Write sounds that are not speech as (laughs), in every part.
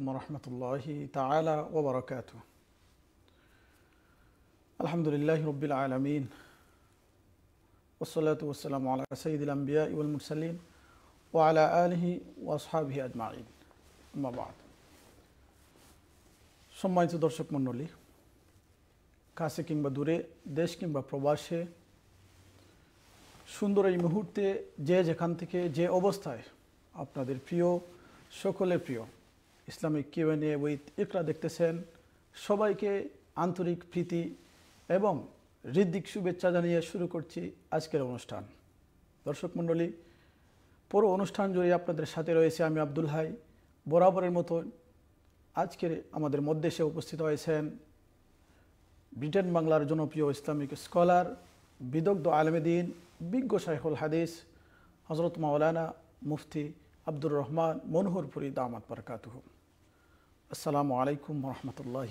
আলহামদুলিল্লাহ রবিল আলমিন ইউল মুরসালিন ও আলা আলহি আজমাইন সম্মানিত দর্শক মণ্ডলী কাছে কিংবা দূরে দেশ কিংবা প্রবাসে সুন্দর এই মুহূর্তে যে যেখান থেকে যে অবস্থায় আপনাদের প্রিয় সকলের প্রিয় ইসলামিক কিউএনএ উইথ ইকরা দেখতেছেন সবাইকে আন্তরিক প্রীতি এবং হৃদিক শুভেচ্ছা জানিয়ে শুরু করছি আজকের অনুষ্ঠান দর্শক মণ্ডলী পুরো অনুষ্ঠান জুড়ে আপনাদের সাথে রয়েছে আমি আব্দুল হাই বরাবরের মতো আজকের আমাদের মধ্যে সে উপস্থিত হয়েছেন ব্রিটেন বাংলার জনপ্রিয় ইসলামিক স্কলার বিদগ্ধ আলমেদিন বিজ্ঞ শাহুল হাদিস হজরত মাওলানা মুফতি আব্দুর রহমান মনোহরপুরী দামাত বরকাতুহম আসসালামু আলাইকুম রহমতুল্লাহ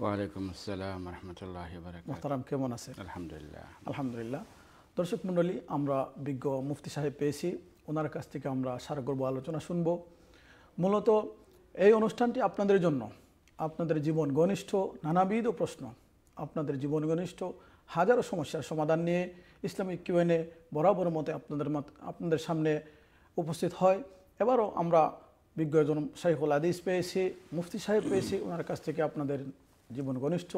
ওয়ালাইকুম আসসালাম রহমতুল্লাহ মোহতারাম কেমন আছেন আলহামদুলিল্লাহ আলহামদুলিল্লাহ দর্শক মণ্ডলী আমরা বিজ্ঞ মুফতি সাহেব পেয়েছি ওনার কাছ থেকে আমরা সারগর্ব আলোচনা শুনব মূলত এই অনুষ্ঠানটি আপনাদের জন্য আপনাদের জীবন ঘনিষ্ঠ নানাবিধ প্রশ্ন আপনাদের জীবন ঘনিষ্ঠ হাজারো সমস্যার সমাধান নিয়ে ইসলামিক কিউএনএ বরাবর মতে আপনাদের আপনাদের সামনে উপস্থিত হয় এবারও আমরা বিজ্ঞজন শাইখুল আদিস পেয়েছি মুফতি সাহেব পেয়েছি ওনার কাছ থেকে আপনাদের জীবন ঘনিষ্ঠ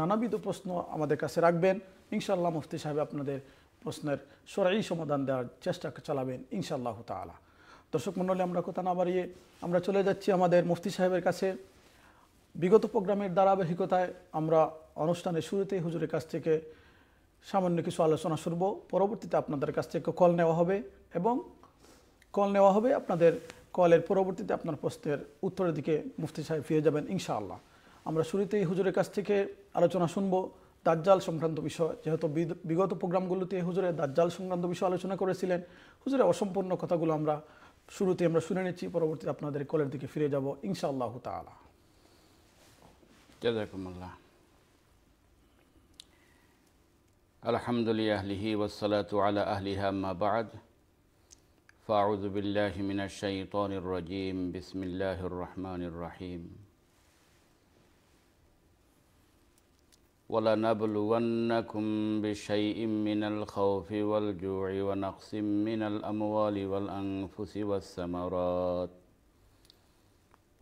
নানাবিধ প্রশ্ন আমাদের কাছে রাখবেন ইনশাল্লাহ মুফতি সাহেব আপনাদের প্রশ্নের সরাই সমাধান দেওয়ার চেষ্টা চালাবেন ইনশাআল্লাহ তালা দর্শক মণ্ডলী আমরা কথা না বাড়িয়ে আমরা চলে যাচ্ছি আমাদের মুফতি সাহেবের কাছে বিগত প্রোগ্রামের ধারাবাহিকতায় আমরা অনুষ্ঠানের শুরুতেই হুজুরের কাছ থেকে সামান্য কিছু আলোচনা শুনবো পরবর্তীতে আপনাদের কাছ থেকে কল নেওয়া হবে এবং কল নেওয়া হবে আপনাদের কলের পরবর্তীতে আপনার প্রশ্নের উত্তরের দিকে মুফতি সাহেব ফিরে যাবেন ইনশাআল্লাহ আমরা শুরুতেই হুজুরের কাছ থেকে আলোচনা শুনবো দাজ্জাল সংক্রান্ত বিষয় যেহেতু বিগত প্রোগ্রামগুলোতে হুজুরে দাজ্জাল সংক্রান্ত বিষয় আলোচনা করেছিলেন হুজুরে অসম্পূর্ণ কথাগুলো আমরা শুরুতে আমরা শুনে নিচ্ছি পরবর্তীতে আপনাদের কলের দিকে ফিরে যাব ইনশাআল্লাহ তালা জাজাকুমুল্লাহ আলহামদুলিল্লাহ আহলিহি ওসালাত আলা আহলিহা মা فأعوذ بالله من الشيطان الرجيم بسم الله الرحمن الرحيم ولنبلونكم بشيء من الخوف والجوع ونقص من الأموال والأنفس والثمرات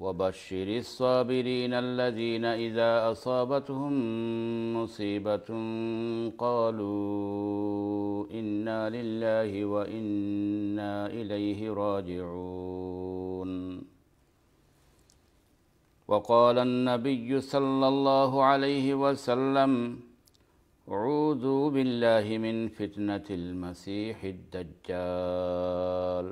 وبشر الصابرين الذين إذا أصابتهم مصيبة قالوا إنا لله وإنا إليه راجعون وقال النبي صلى الله عليه وسلم اعوذ بالله من فتنة المسيح الدجال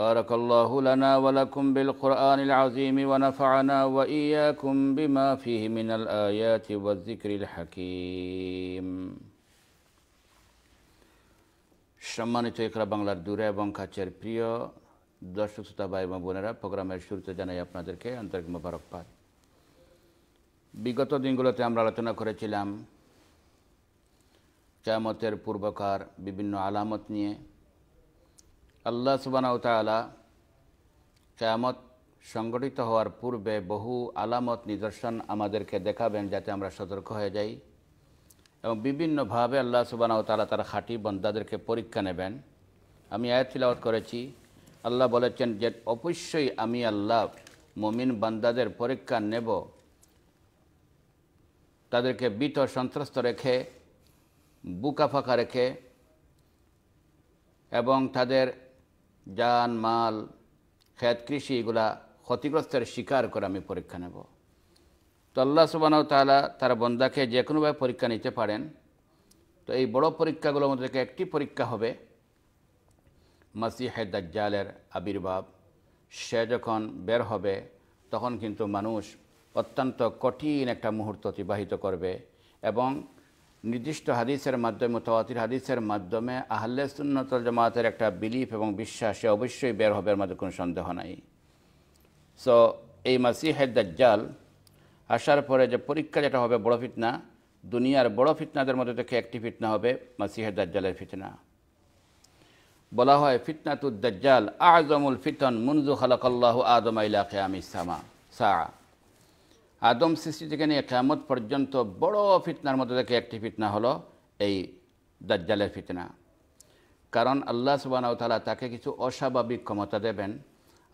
بارك الله لنا ولكم بالقرآن العظيم ونفعنا وإياكم بما فيه من الآيات والذكر الحكيم সম্মানিত একরা বাংলার দূরে এবং কাছের প্রিয় দর্শক শ্রোতা ভাই এবং বোনেরা প্রোগ্রামের শুরুতে জানাই আপনাদেরকে আন্তরিক মোবারকবাদ বিগত দিনগুলোতে আমরা আলোচনা করেছিলাম কেয়ামতের পূর্বকার বিভিন্ন আলামত নিয়ে আল্লাহ সুবানাউতালা কেয়ামত সংগঠিত হওয়ার পূর্বে বহু আলামত নিদর্শন আমাদেরকে দেখাবেন যাতে আমরা সতর্ক হয়ে যাই এবং বিভিন্নভাবে আল্লাহ সুবানাউতালা তার খাঁটি বন্দাদেরকে পরীক্ষা নেবেন আমি আয়াত করেছি আল্লাহ বলেছেন যে অবশ্যই আমি আল্লাহ মমিন বান্দাদের পরীক্ষা নেব তাদেরকে বিত সন্ত্রস্ত রেখে বুকা ফাঁকা রেখে এবং তাদের যান মাল খ্যাত কৃষি এগুলা ক্ষতিগ্রস্তের শিকার করে আমি পরীক্ষা নেব তো আল্লাহ সুবানাও তালা তার বন্দাকে যে কোনোভাবে পরীক্ষা নিতে পারেন তো এই বড় পরীক্ষাগুলোর মধ্যে থেকে একটি পরীক্ষা হবে মাসিহে দাজ্জালের আবির্ভাব সে যখন বের হবে তখন কিন্তু মানুষ অত্যন্ত কঠিন একটা মুহূর্ত অতিবাহিত করবে এবং নির্দিষ্ট হাদিসের মাধ্যমে মোতাবাতির হাদিসের মাধ্যমে আহলে সুন্নতল জামাতের একটা বিলিফ এবং বিশ্বাসে অবশ্যই বের হবে এর মধ্যে কোনো সন্দেহ নাই সো এই মাসিহের দাজ্জাল আসার পরে যে পরীক্ষা যেটা হবে বড় ফিতনা দুনিয়ার বড় ফিতনাদের মধ্যে থেকে একটি ফিতনা হবে মাসিহের দাজ্জালের ফিতনা বলা হয় ফিতনাতুদ্দাজ্জাল আজমুল ফিতন মুনজু খালাকাল্লাহ আদম ইলা কেয়াম ইসামা সা আদম সৃষ্টি থেকে নিয়ে কেমত পর্যন্ত বড় ফিতনার মধ্যে থেকে একটি ফিতনা হলো এই দাজ্জালের ফিতনা কারণ আল্লাহ সুবাহতালা তাকে কিছু অস্বাভাবিক ক্ষমতা দেবেন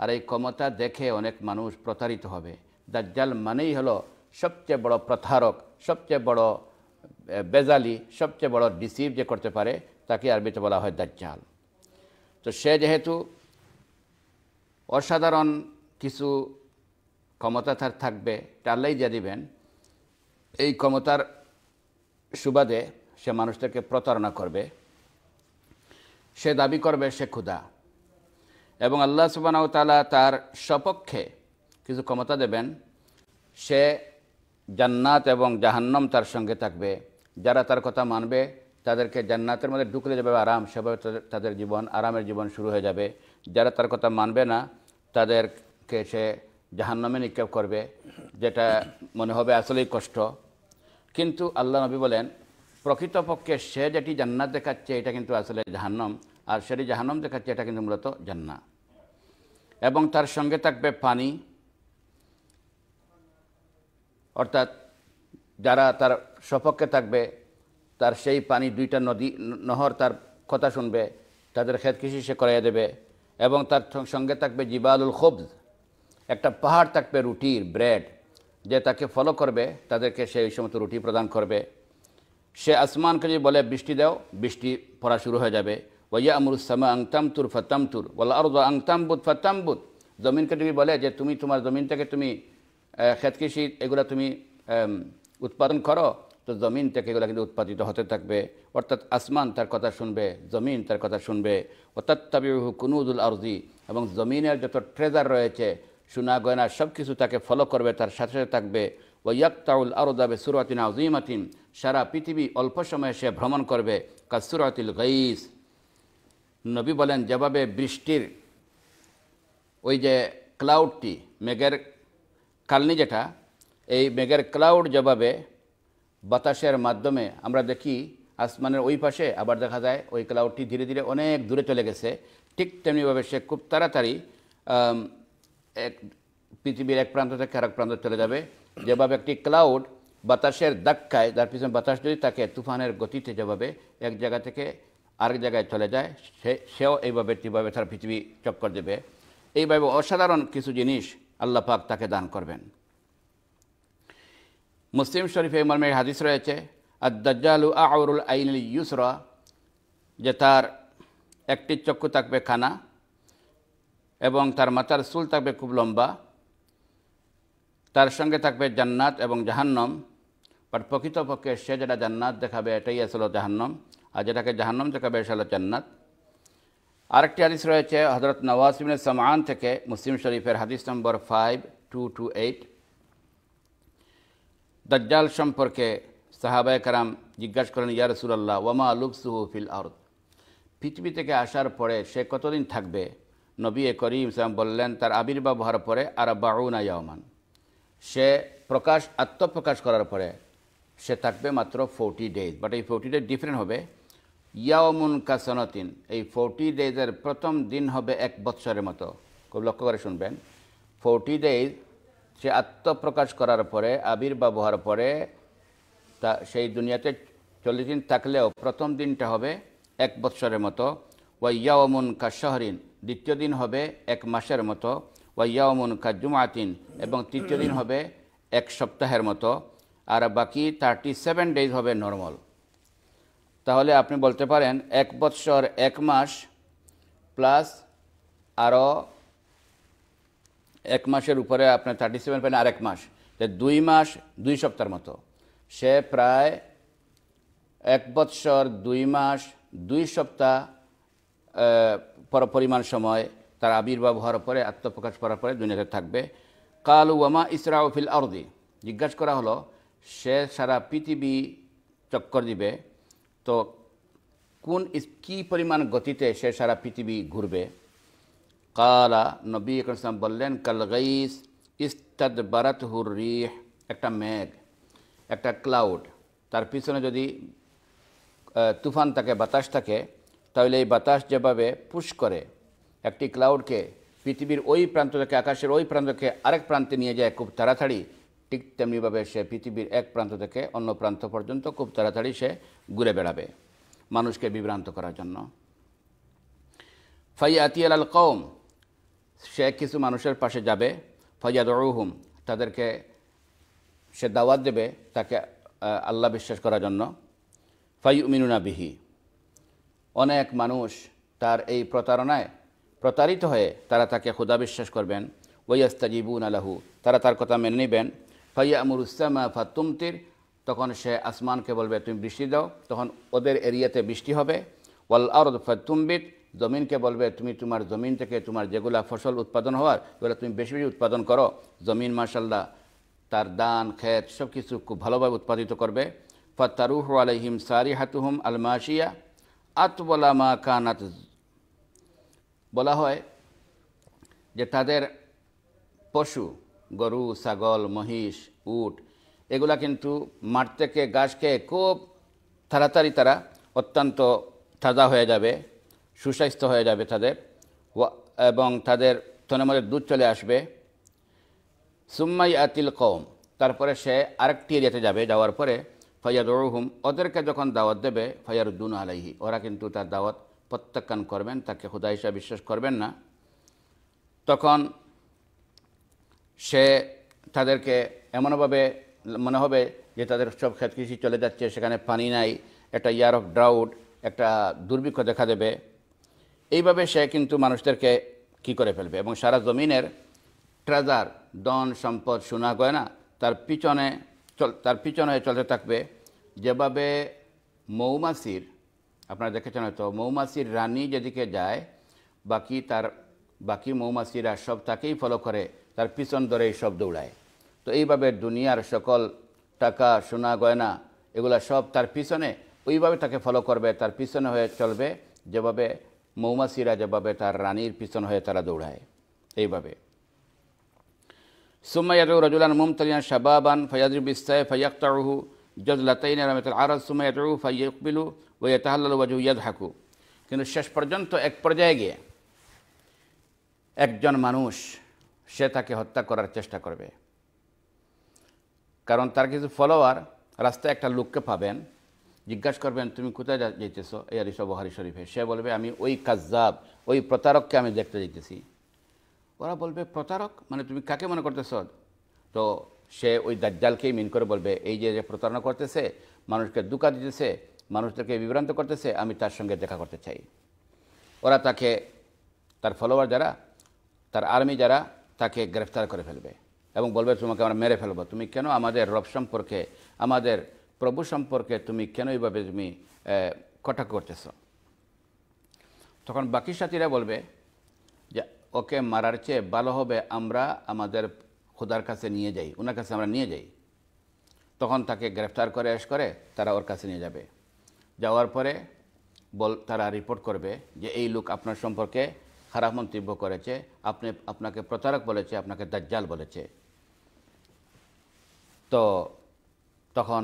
আর এই ক্ষমতা দেখে অনেক মানুষ প্রতারিত হবে দাজ্জাল মানেই হলো সবচেয়ে বড় প্রথারক সবচেয়ে বড় বেজালি সবচেয়ে বড় ডিসিভ যে করতে পারে তাকে আরবিতে বলা হয় দাজ্জাল তো সে যেহেতু অসাধারণ কিছু ক্ষমতা তার থাকবে টাল্লাই দিবেন এই ক্ষমতার সুবাদে সে মানুষটাকে প্রতারণা করবে সে দাবি করবে সে ক্ষুধা এবং আল্লাহ সুবানাউতালা তার সপক্ষে কিছু ক্ষমতা দেবেন সে জান্নাত এবং জাহান্নম তার সঙ্গে থাকবে যারা তার কথা মানবে তাদেরকে জান্নাতের মধ্যে ঢুকলে যাবে আরাম সেভাবে তাদের জীবন আরামের জীবন শুরু হয়ে যাবে যারা তার কথা মানবে না তাদেরকে সে জাহান নামে নিক্ষেপ করবে যেটা মনে হবে আসলেই কষ্ট কিন্তু আল্লাহ নবী বলেন প্রকৃতপক্ষে সে যেটি জান্নাত দেখাচ্ছে এটা কিন্তু আসলে জাহান্নম আর সেটি জাহান্নম দেখাচ্ছে এটা কিন্তু মূলত জান্না এবং তার সঙ্গে থাকবে পানি অর্থাৎ যারা তার সপক্ষে থাকবে তার সেই পানি দুইটা নদী নহর তার কথা শুনবে তাদের ক্ষেত কৃষি সে করাইয়া দেবে এবং তার সঙ্গে থাকবে জিবালুল খবজ একটা পাহাড় থাকবে রুটির ব্রেড যে তাকে ফলো করবে তাদেরকে সে ওই সমস্ত রুটি প্রদান করবে সে আসমানকে যদি বলে বৃষ্টি দাও বৃষ্টি পড়া শুরু হয়ে যাবে ওয়া আমরুসামা আংতামতুর ফাতামতুর ওলা আর আংতাম্বুত ফাতাম্বুত জমিনকে যদি বলে যে তুমি তোমার জমিন থেকে তুমি কৃষি এগুলো তুমি উৎপাদন করো তো জমিন থেকে এগুলো কিন্তু উৎপাদিত হতে থাকবে অর্থাৎ আসমান তার কথা শুনবে জমিন তার কথা শুনবে অর্থাৎ তাবি কুনুদুল আরজি এবং জমিনের যত ট্রেজার রয়েছে সোনা গয়না সব কিছু তাকে ফলো করবে তার সাথে সাথে থাকবে ওয়াক্তাউল আরদাবে সুরাতিন আজিমাতিন সারা পৃথিবী অল্প সময়ে সে ভ্রমণ করবে কাসুরাতিল গঈস নবী বলেন যেভাবে বৃষ্টির ওই যে ক্লাউডটি মেঘের কালনি যেটা এই মেঘের ক্লাউড যেভাবে বাতাসের মাধ্যমে আমরা দেখি আসমানের ওই পাশে আবার দেখা যায় ওই ক্লাউডটি ধীরে ধীরে অনেক দূরে চলে গেছে ঠিক তেমনিভাবে সে খুব তাড়াতাড়ি এক পৃথিবীর এক প্রান্ত থেকে আরেক প্রান্ত চলে যাবে যেভাবে একটি ক্লাউড বাতাসের ধাক্কায় তার পিছনে বাতাস যদি তাকে তুফানের গতিতে যেভাবে এক জায়গা থেকে আরেক জায়গায় চলে যায় সে সেও এইভাবে কীভাবে তার পৃথিবী চক্কর দেবে এইভাবে অসাধারণ কিছু জিনিস আল্লাহ পাক তাকে দান করবেন মুসলিম শরীফে মর্মের হাদিস রয়েছে আর দজ্জালু আউরুল আইনুল ইউসরা যে তার একটি চক্ষু থাকবে খানা এবং তার মাথার চুল থাকবে খুব লম্বা তার সঙ্গে থাকবে জান্নাত এবং জাহান্নম বাট প্রকৃতপক্ষে সে যেটা জান্নাত দেখাবে এটাই আসলো জাহান্নম আর যেটাকে জাহান্নম দেখাবে এসে হলো জান্নাত আরেকটি হাদিস রয়েছে হজরত নওয়াজিবিন সামান থেকে মুসলিম শরীফের হাদিস নম্বর ফাইভ টু টু এইট দজ্জাল সম্পর্কে সাহাবায় কারাম জিজ্ঞাসা করেন ইয়া রসুল্লাহ ওয়ামা আলুফ সুহু ফিল আর পৃথিবী থেকে আসার পরে সে কতদিন থাকবে নবী করিম ইসলাম বললেন তার আবির্ভাব হওয়ার পরে আর বাউনা ইয়মান সে প্রকাশ আত্মপ্রকাশ করার পরে সে থাকবে মাত্র ফোর্টি ডেজ বাট এই ফোর্টি ডেজ ডিফারেন্ট হবে ইয়াওমুন কাসনতিন এই ফোর্টি ডেজের প্রথম দিন হবে এক বৎসরের মতো খুব লক্ষ্য করে শুনবেন ফোর্টি ডেজ সে আত্মপ্রকাশ করার পরে আবির্ভাব হওয়ার পরে তা সেই দুনিয়াতে চল্লিশ দিন থাকলেও প্রথম দিনটা হবে এক বৎসরের মতো ওয়া ইয়াওমুন কাশহরিন দ্বিতীয় দিন হবে এক মাসের মতো ওয়াইয়াউমুন কাজুমাতিন এবং তৃতীয় দিন হবে এক সপ্তাহের মতো আর বাকি থার্টি সেভেন ডেজ হবে নর্মাল তাহলে আপনি বলতে পারেন এক বৎসর এক মাস প্লাস আরও এক মাসের উপরে আপনার থার্টি সেভেন পেন আর এক মাস দুই মাস দুই সপ্তাহের মতো সে প্রায় এক বৎসর দুই মাস দুই সপ্তাহ পরিমাণ সময় তার আবির্ভাব হওয়ার পরে আত্মপ্রকাশ করার পরে দুনিয়াতে থাকবে কাল ওয়ামা ওফিল আরদি জিজ্ঞাসা করা হলো সে সারা পৃথিবী চক্কর দিবে তো কোন কি পরিমাণ গতিতে সে সারা পৃথিবী ঘুরবে কালা নবী ইসলাম বললেন কালগাইস ইস্তাদ বারাত হুর রিহ একটা মেঘ একটা ক্লাউড তার পিছনে যদি তুফান থাকে বাতাস থাকে তাহলে এই বাতাস যেভাবে পুশ করে একটি ক্লাউডকে পৃথিবীর ওই প্রান্ত থেকে আকাশের ওই প্রান্ত থেকে আরেক প্রান্তে নিয়ে যায় খুব তাড়াতাড়ি ঠিক তেমনিভাবে সে পৃথিবীর এক প্রান্ত থেকে অন্য প্রান্ত পর্যন্ত খুব তাড়াতাড়ি সে ঘুরে বেড়াবে মানুষকে বিভ্রান্ত করার জন্য ফাইয়াতিয়াল আল কৌম সে কিছু মানুষের পাশে যাবে ফয়াদ রহুম তাদেরকে সে দাওয়াত দেবে তাকে আল্লাহ বিশ্বাস করার জন্য ফাইউ মিনুনা বিহি অনেক মানুষ তার এই প্রতারণায় প্রতারিত হয়ে তারা তাকে খোদা বিশ্বাস করবেন জিবুন আলাহু তারা তার কথা মেনে নেবেন ফাইয়া আমুর ফাতুমতির তখন সে আসমানকে বলবে তুমি বৃষ্টি দাও তখন ওদের এরিয়াতে বৃষ্টি হবে ওয়াল আরদ ফাতুম্বিত জমিনকে বলবে তুমি তোমার জমিন থেকে তোমার যেগুলা ফসল উৎপাদন হওয়ার ওগুলো তুমি বেশি বেশি উৎপাদন করো জমিন মার্শাল্লাহ তার দান ক্ষেত সব কিছু খুব ভালোভাবে উৎপাদিত করবে ফাত্তারুহ আলহিম সারি হাতুহুম আলমাশিয়া আতবলা মা কানাত বলা হয় যে তাদের পশু গরু ছাগল মহিষ উট এগুলা কিন্তু মাঠ থেকে গাছ খেয়ে খুব তাড়াতাড়ি তারা অত্যন্ত তাজা হয়ে যাবে সুস্বাস্থ্য হয়ে যাবে তাদের এবং তাদের তনমলের দুধ চলে আসবে সুম্মাই আতিল কম তারপরে সে আরেকটি এরিয়াতে যাবে যাওয়ার পরে রহুম ওদেরকে যখন দাওয়াত দেবে ফয়ারুদ্দুন আলাইহি ওরা কিন্তু তার দাওয়াত প্রত্যাখ্যান করবেন তাকে খুদা হিসাবে বিশ্বাস করবেন না তখন সে তাদেরকে এমনভাবে মনে হবে যে তাদের সব ক্ষেত কৃষি চলে যাচ্ছে সেখানে পানি নাই একটা ইয়ার অফ ড্রাউট একটা দুর্ভিক্ষ দেখা দেবে এইভাবে সে কিন্তু মানুষদেরকে কি করে ফেলবে এবং সারা জমিনের ট্রেজার ধন সম্পদ সোনা গয়না তার পিছনে চল তার পিছনে চলতে থাকবে যেভাবে মৌমাছির আপনারা দেখেছেন হয়তো মৌমাছির রানী যেদিকে যায় বাকি তার বাকি মৌমাছিরা সব তাকেই ফলো করে তার পিছন ধরে সব দৌড়ায় তো এইভাবে দুনিয়ার সকল টাকা সোনা গয়না এগুলা সব তার পিছনে ওইভাবে তাকে ফলো করবে তার পিছনে হয়ে চলবে যেভাবে মৌমাছিরা যেভাবে তার রানীর পিছন হয়ে তারা দৌড়ায় এইভাবে সুমাইয়াদু রজুলান মুমতালিয়ান শাবাবান ফয়াজু বিস্তায় ফয়াক্তাহু জজলাতাইন রহমতুল আরজ সুমাইয়াদু ফাইয়কবিলু ও ইতাহাল্লাল ওয়াজু ইয়াদ হাকু কিন্তু শেষ পর্যন্ত এক পর্যায়ে গিয়ে একজন মানুষ সে তাকে হত্যা করার চেষ্টা করবে কারণ তার কিছু ফলোয়ার রাস্তায় একটা লোককে পাবেন জিজ্ঞাসা করবেন তুমি কোথায় যেতেছো এই আরিস বহারি শরীফে সে বলবে আমি ওই কাজাব ওই প্রতারককে আমি দেখতে যেতেছি ওরা বলবে প্রতারক মানে তুমি কাকে মনে করতেছ তো সে ওই দাজ্জালকেই মিন করে বলবে এই যে যে প্রতারণা করতেছে মানুষকে দুকা দিতেছে মানুষদেরকে বিভ্রান্ত করতেছে আমি তার সঙ্গে দেখা করতে চাই ওরা তাকে তার ফলোয়ার যারা তার আর্মি যারা তাকে গ্রেফতার করে ফেলবে এবং বলবে তোমাকে আমরা মেরে ফেলবো তুমি কেন আমাদের রব সম্পর্কে আমাদের প্রভু সম্পর্কে তুমি কেন এইভাবে তুমি কটাক্ষ করতেছ তখন বাকি সাথীরা বলবে ওকে মারার চেয়ে ভালো হবে আমরা আমাদের খোদার কাছে নিয়ে যাই ওনার কাছে আমরা নিয়ে যাই তখন তাকে গ্রেফতার করে আস করে তারা ওর কাছে নিয়ে যাবে যাওয়ার পরে বল তারা রিপোর্ট করবে যে এই লোক আপনার সম্পর্কে খারাপ মন্তব্য করেছে আপনি আপনাকে প্রতারক বলেছে আপনাকে দাজ্জাল বলেছে তো তখন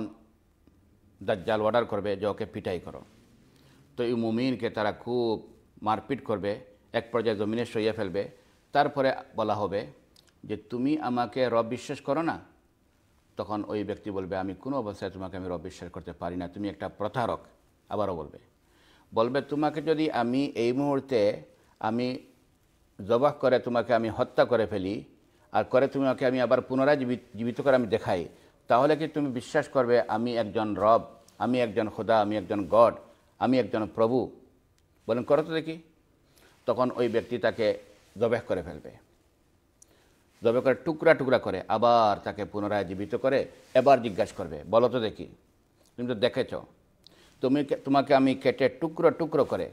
দাজ্জাল অর্ডার করবে যে ওকে পিটাই করো তো এই মুমিনকে তারা খুব মারপিট করবে এক পর্যায়ে জমিনে সইয়ে ফেলবে তারপরে বলা হবে যে তুমি আমাকে রব বিশ্বাস করো না তখন ওই ব্যক্তি বলবে আমি কোনো অবস্থায় তোমাকে আমি রব বিশ্বাস করতে পারি না তুমি একটা প্রতারক আবারও বলবে বলবে তোমাকে যদি আমি এই মুহূর্তে আমি জবাব করে তোমাকে আমি হত্যা করে ফেলি আর করে তুমি আমাকে আমি আবার পুনরায় জীবিত করে আমি দেখাই তাহলে কি তুমি বিশ্বাস করবে আমি একজন রব আমি একজন খোদা আমি একজন গড আমি একজন প্রভু বলেন করো তো দেখি তখন ওই ব্যক্তি তাকে জবেহ করে ফেলবে জবে করে টুকরা টুকরা করে আবার তাকে পুনরায় জীবিত করে এবার জিজ্ঞাসা করবে বলো তো দেখি তুমি তো দেখেছ তুমি তোমাকে আমি কেটে টুকরো টুকরো করে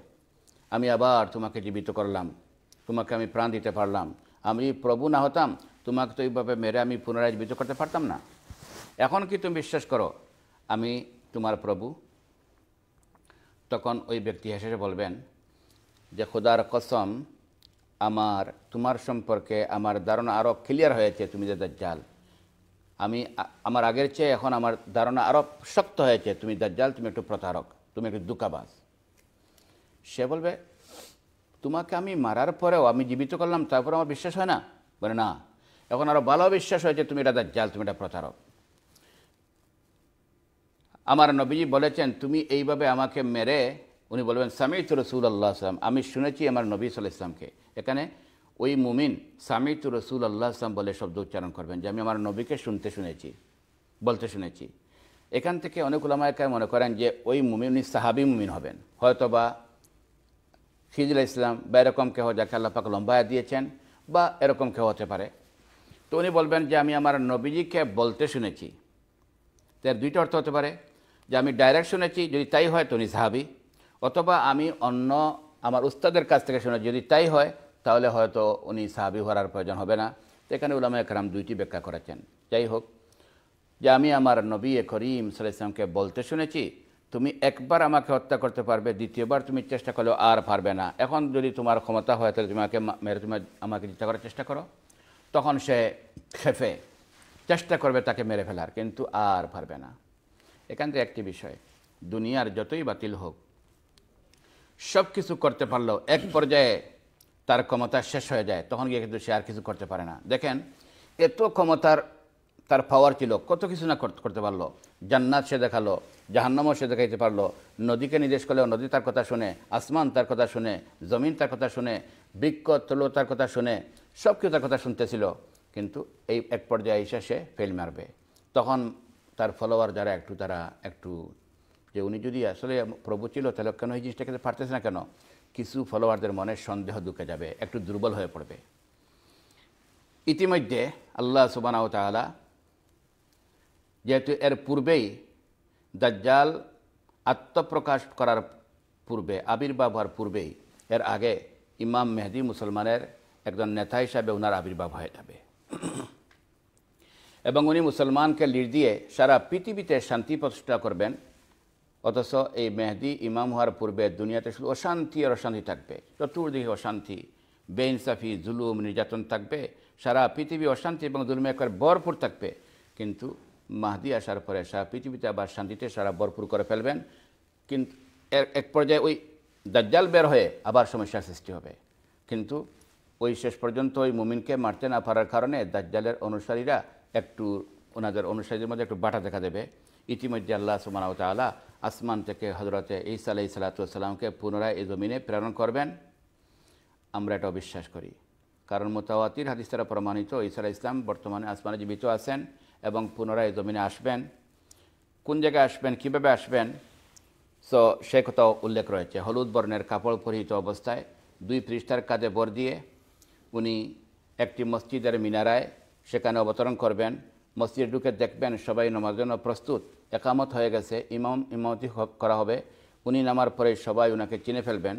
আমি আবার তোমাকে জীবিত করলাম তোমাকে আমি প্রাণ দিতে পারলাম আমি প্রভু না হতাম তোমাকে তো এইভাবে মেরে আমি পুনরায় জীবিত করতে পারতাম না এখন কি তুমি বিশ্বাস করো আমি তোমার প্রভু তখন ওই ব্যক্তি হেসে বলবেন যে খোদার কসম আমার তোমার সম্পর্কে আমার ধারণা আরও ক্লিয়ার হয়েছে তুমি যে দাজ্জাল আমি আমার আগের চেয়ে এখন আমার ধারণা আরও শক্ত হয়েছে তুমি দাজ্জাল তুমি একটু প্রতারক তুমি একটু দুকাবাজ সে বলবে তোমাকে আমি মারার পরেও আমি জীবিত করলাম তারপরে আমার বিশ্বাস হয় না বলে না এখন আরও ভালো বিশ্বাস হয়েছে তুমি এটা দাজ্জাল তুমি এটা প্রতারক আমার নবীজি বলেছেন তুমি এইভাবে আমাকে মেরে উনি বলবেন সামিত রসুল আল্লাহ আসলাম আমি শুনেছি আমার নবী সাল্লাহ ইসলামকে এখানে ওই মুমিন সামিত রসুল আল্লাহ আসলাম বলে শব্দ উচ্চারণ করবেন যে আমি আমার নবীকে শুনতে শুনেছি বলতে শুনেছি এখান থেকে অনেক উলামায়কার মনে করেন যে ওই মুমিন উনি সাহাবি মুমিন হবেন হয়তো বা খিজুল্লাহ ইসলাম বা এরকম কেহ যাকে আল্লাহ পাক লম্বায় দিয়েছেন বা এরকম কেউ হতে পারে তো উনি বলবেন যে আমি আমার নবীজিকে বলতে শুনেছি তার দুইটা অর্থ হতে পারে যে আমি ডাইরেক্ট শুনেছি যদি তাই হয় তো উনি সাহাবি অথবা আমি অন্য আমার উস্তাদের কাছ থেকে শুনে যদি তাই হয় তাহলে হয়তো উনি সাহাবি হওয়ার প্রয়োজন হবে না তো এখানে উলামা একরাম দুইটি ব্যাখ্যা করেছেন যাই হোক যে আমি আমার নবী এ করিম সালামকে বলতে শুনেছি তুমি একবার আমাকে হত্যা করতে পারবে দ্বিতীয়বার তুমি চেষ্টা করলেও আর পারবে না এখন যদি তোমার ক্ষমতা হয় তাহলে তুমি আমাকে মেরে তুমি আমাকে হত্যা করার চেষ্টা করো তখন সে খেফে চেষ্টা করবে তাকে মেরে ফেলার কিন্তু আর পারবে না এখান থেকে একটি বিষয় দুনিয়ার যতই বাতিল হোক সব কিছু করতে পারলেও এক পর্যায়ে তার ক্ষমতা শেষ হয়ে যায় তখন গিয়ে কিন্তু সে আর কিছু করতে পারে না দেখেন এত ক্ষমতার তার পাওয়ার ছিল কত কিছু না করতে পারলো জান্নাত সে দেখালো জাহান্নামও সে দেখাইতে পারলো নদীকে নির্দেশ করলেও নদী তার কথা শুনে আসমান তার কথা শুনে জমিন তার কথা শুনে বৃক্ষ তলো তার কথা শুনে সব কিছু তার কথা শুনতেছিল কিন্তু এই এক পর্যায়ে এসে সে ফেল মারবে তখন তার ফলোয়ার যারা একটু তারা একটু যে উনি যদি আসলে প্রভু ছিল তাহলে কেন এই জিনিসটাকে পারতেছে না কেন কিছু ফলোয়ারদের মনে সন্দেহ ঢুকে যাবে একটু দুর্বল হয়ে পড়বে ইতিমধ্যে আল্লাহ সুবানাও তালা যেহেতু এর পূর্বেই দাজ্জাল আত্মপ্রকাশ করার পূর্বে আবির্ভাব হওয়ার পূর্বেই এর আগে ইমাম মেহদি মুসলমানের একজন নেতা হিসাবে ওনার আবির্ভাব হয়ে যাবে এবং উনি মুসলমানকে লিড দিয়ে সারা পৃথিবীতে শান্তি প্রতিষ্ঠা করবেন অথচ এই মেহদি ইমাম হওয়ার পূর্বে দুনিয়াতে শুধু অশান্তি আর অশান্তি থাকবে চতুর্দিকে অশান্তি বেইনসাফি জুলুম নির্যাতন থাকবে সারা পৃথিবী অশান্তি এবং জুলুমে একবার ভরপুর থাকবে কিন্তু মাহদি আসার পরে সারা পৃথিবীতে আবার শান্তিতে সারা ভরপুর করে ফেলবেন কিন্তু এক পর্যায়ে ওই দাজ্জাল বের হয়ে আবার সমস্যার সৃষ্টি হবে কিন্তু ওই শেষ পর্যন্ত ওই মুমিনকে মারতে না পারার কারণে দাজ্জালের অনুসারীরা একটু ওনাদের অনুসারীদের মধ্যে একটু বাটা দেখা দেবে ইতিমধ্যে আল্লাহ সুমানাউত আলা আসমান থেকে হজরতে ইসা আলাই সালাতামকে পুনরায় এই জমিনে প্রেরণ করবেন আমরা এটা বিশ্বাস করি কারণ মোতাওয়াতির হাদিস দ্বারা প্রমাণিত ইসা ইসলাম বর্তমানে আসমানে জীবিত আছেন এবং পুনরায় এই জমিনে আসবেন কোন জায়গায় আসবেন কীভাবে আসবেন সো সে কথাও উল্লেখ রয়েছে হলুদ বর্ণের কাপড় পরিহিত অবস্থায় দুই পৃষ্ঠার কাঁধে বর দিয়ে উনি একটি মসজিদের মিনারায় সেখানে অবতরণ করবেন মসজিদে ঢুকে দেখবেন সবাই নামার জন্য প্রস্তুত একামত হয়ে গেছে ইমাম ইমামতি করা হবে উনি নামার পরে সবাই ওনাকে চিনে ফেলবেন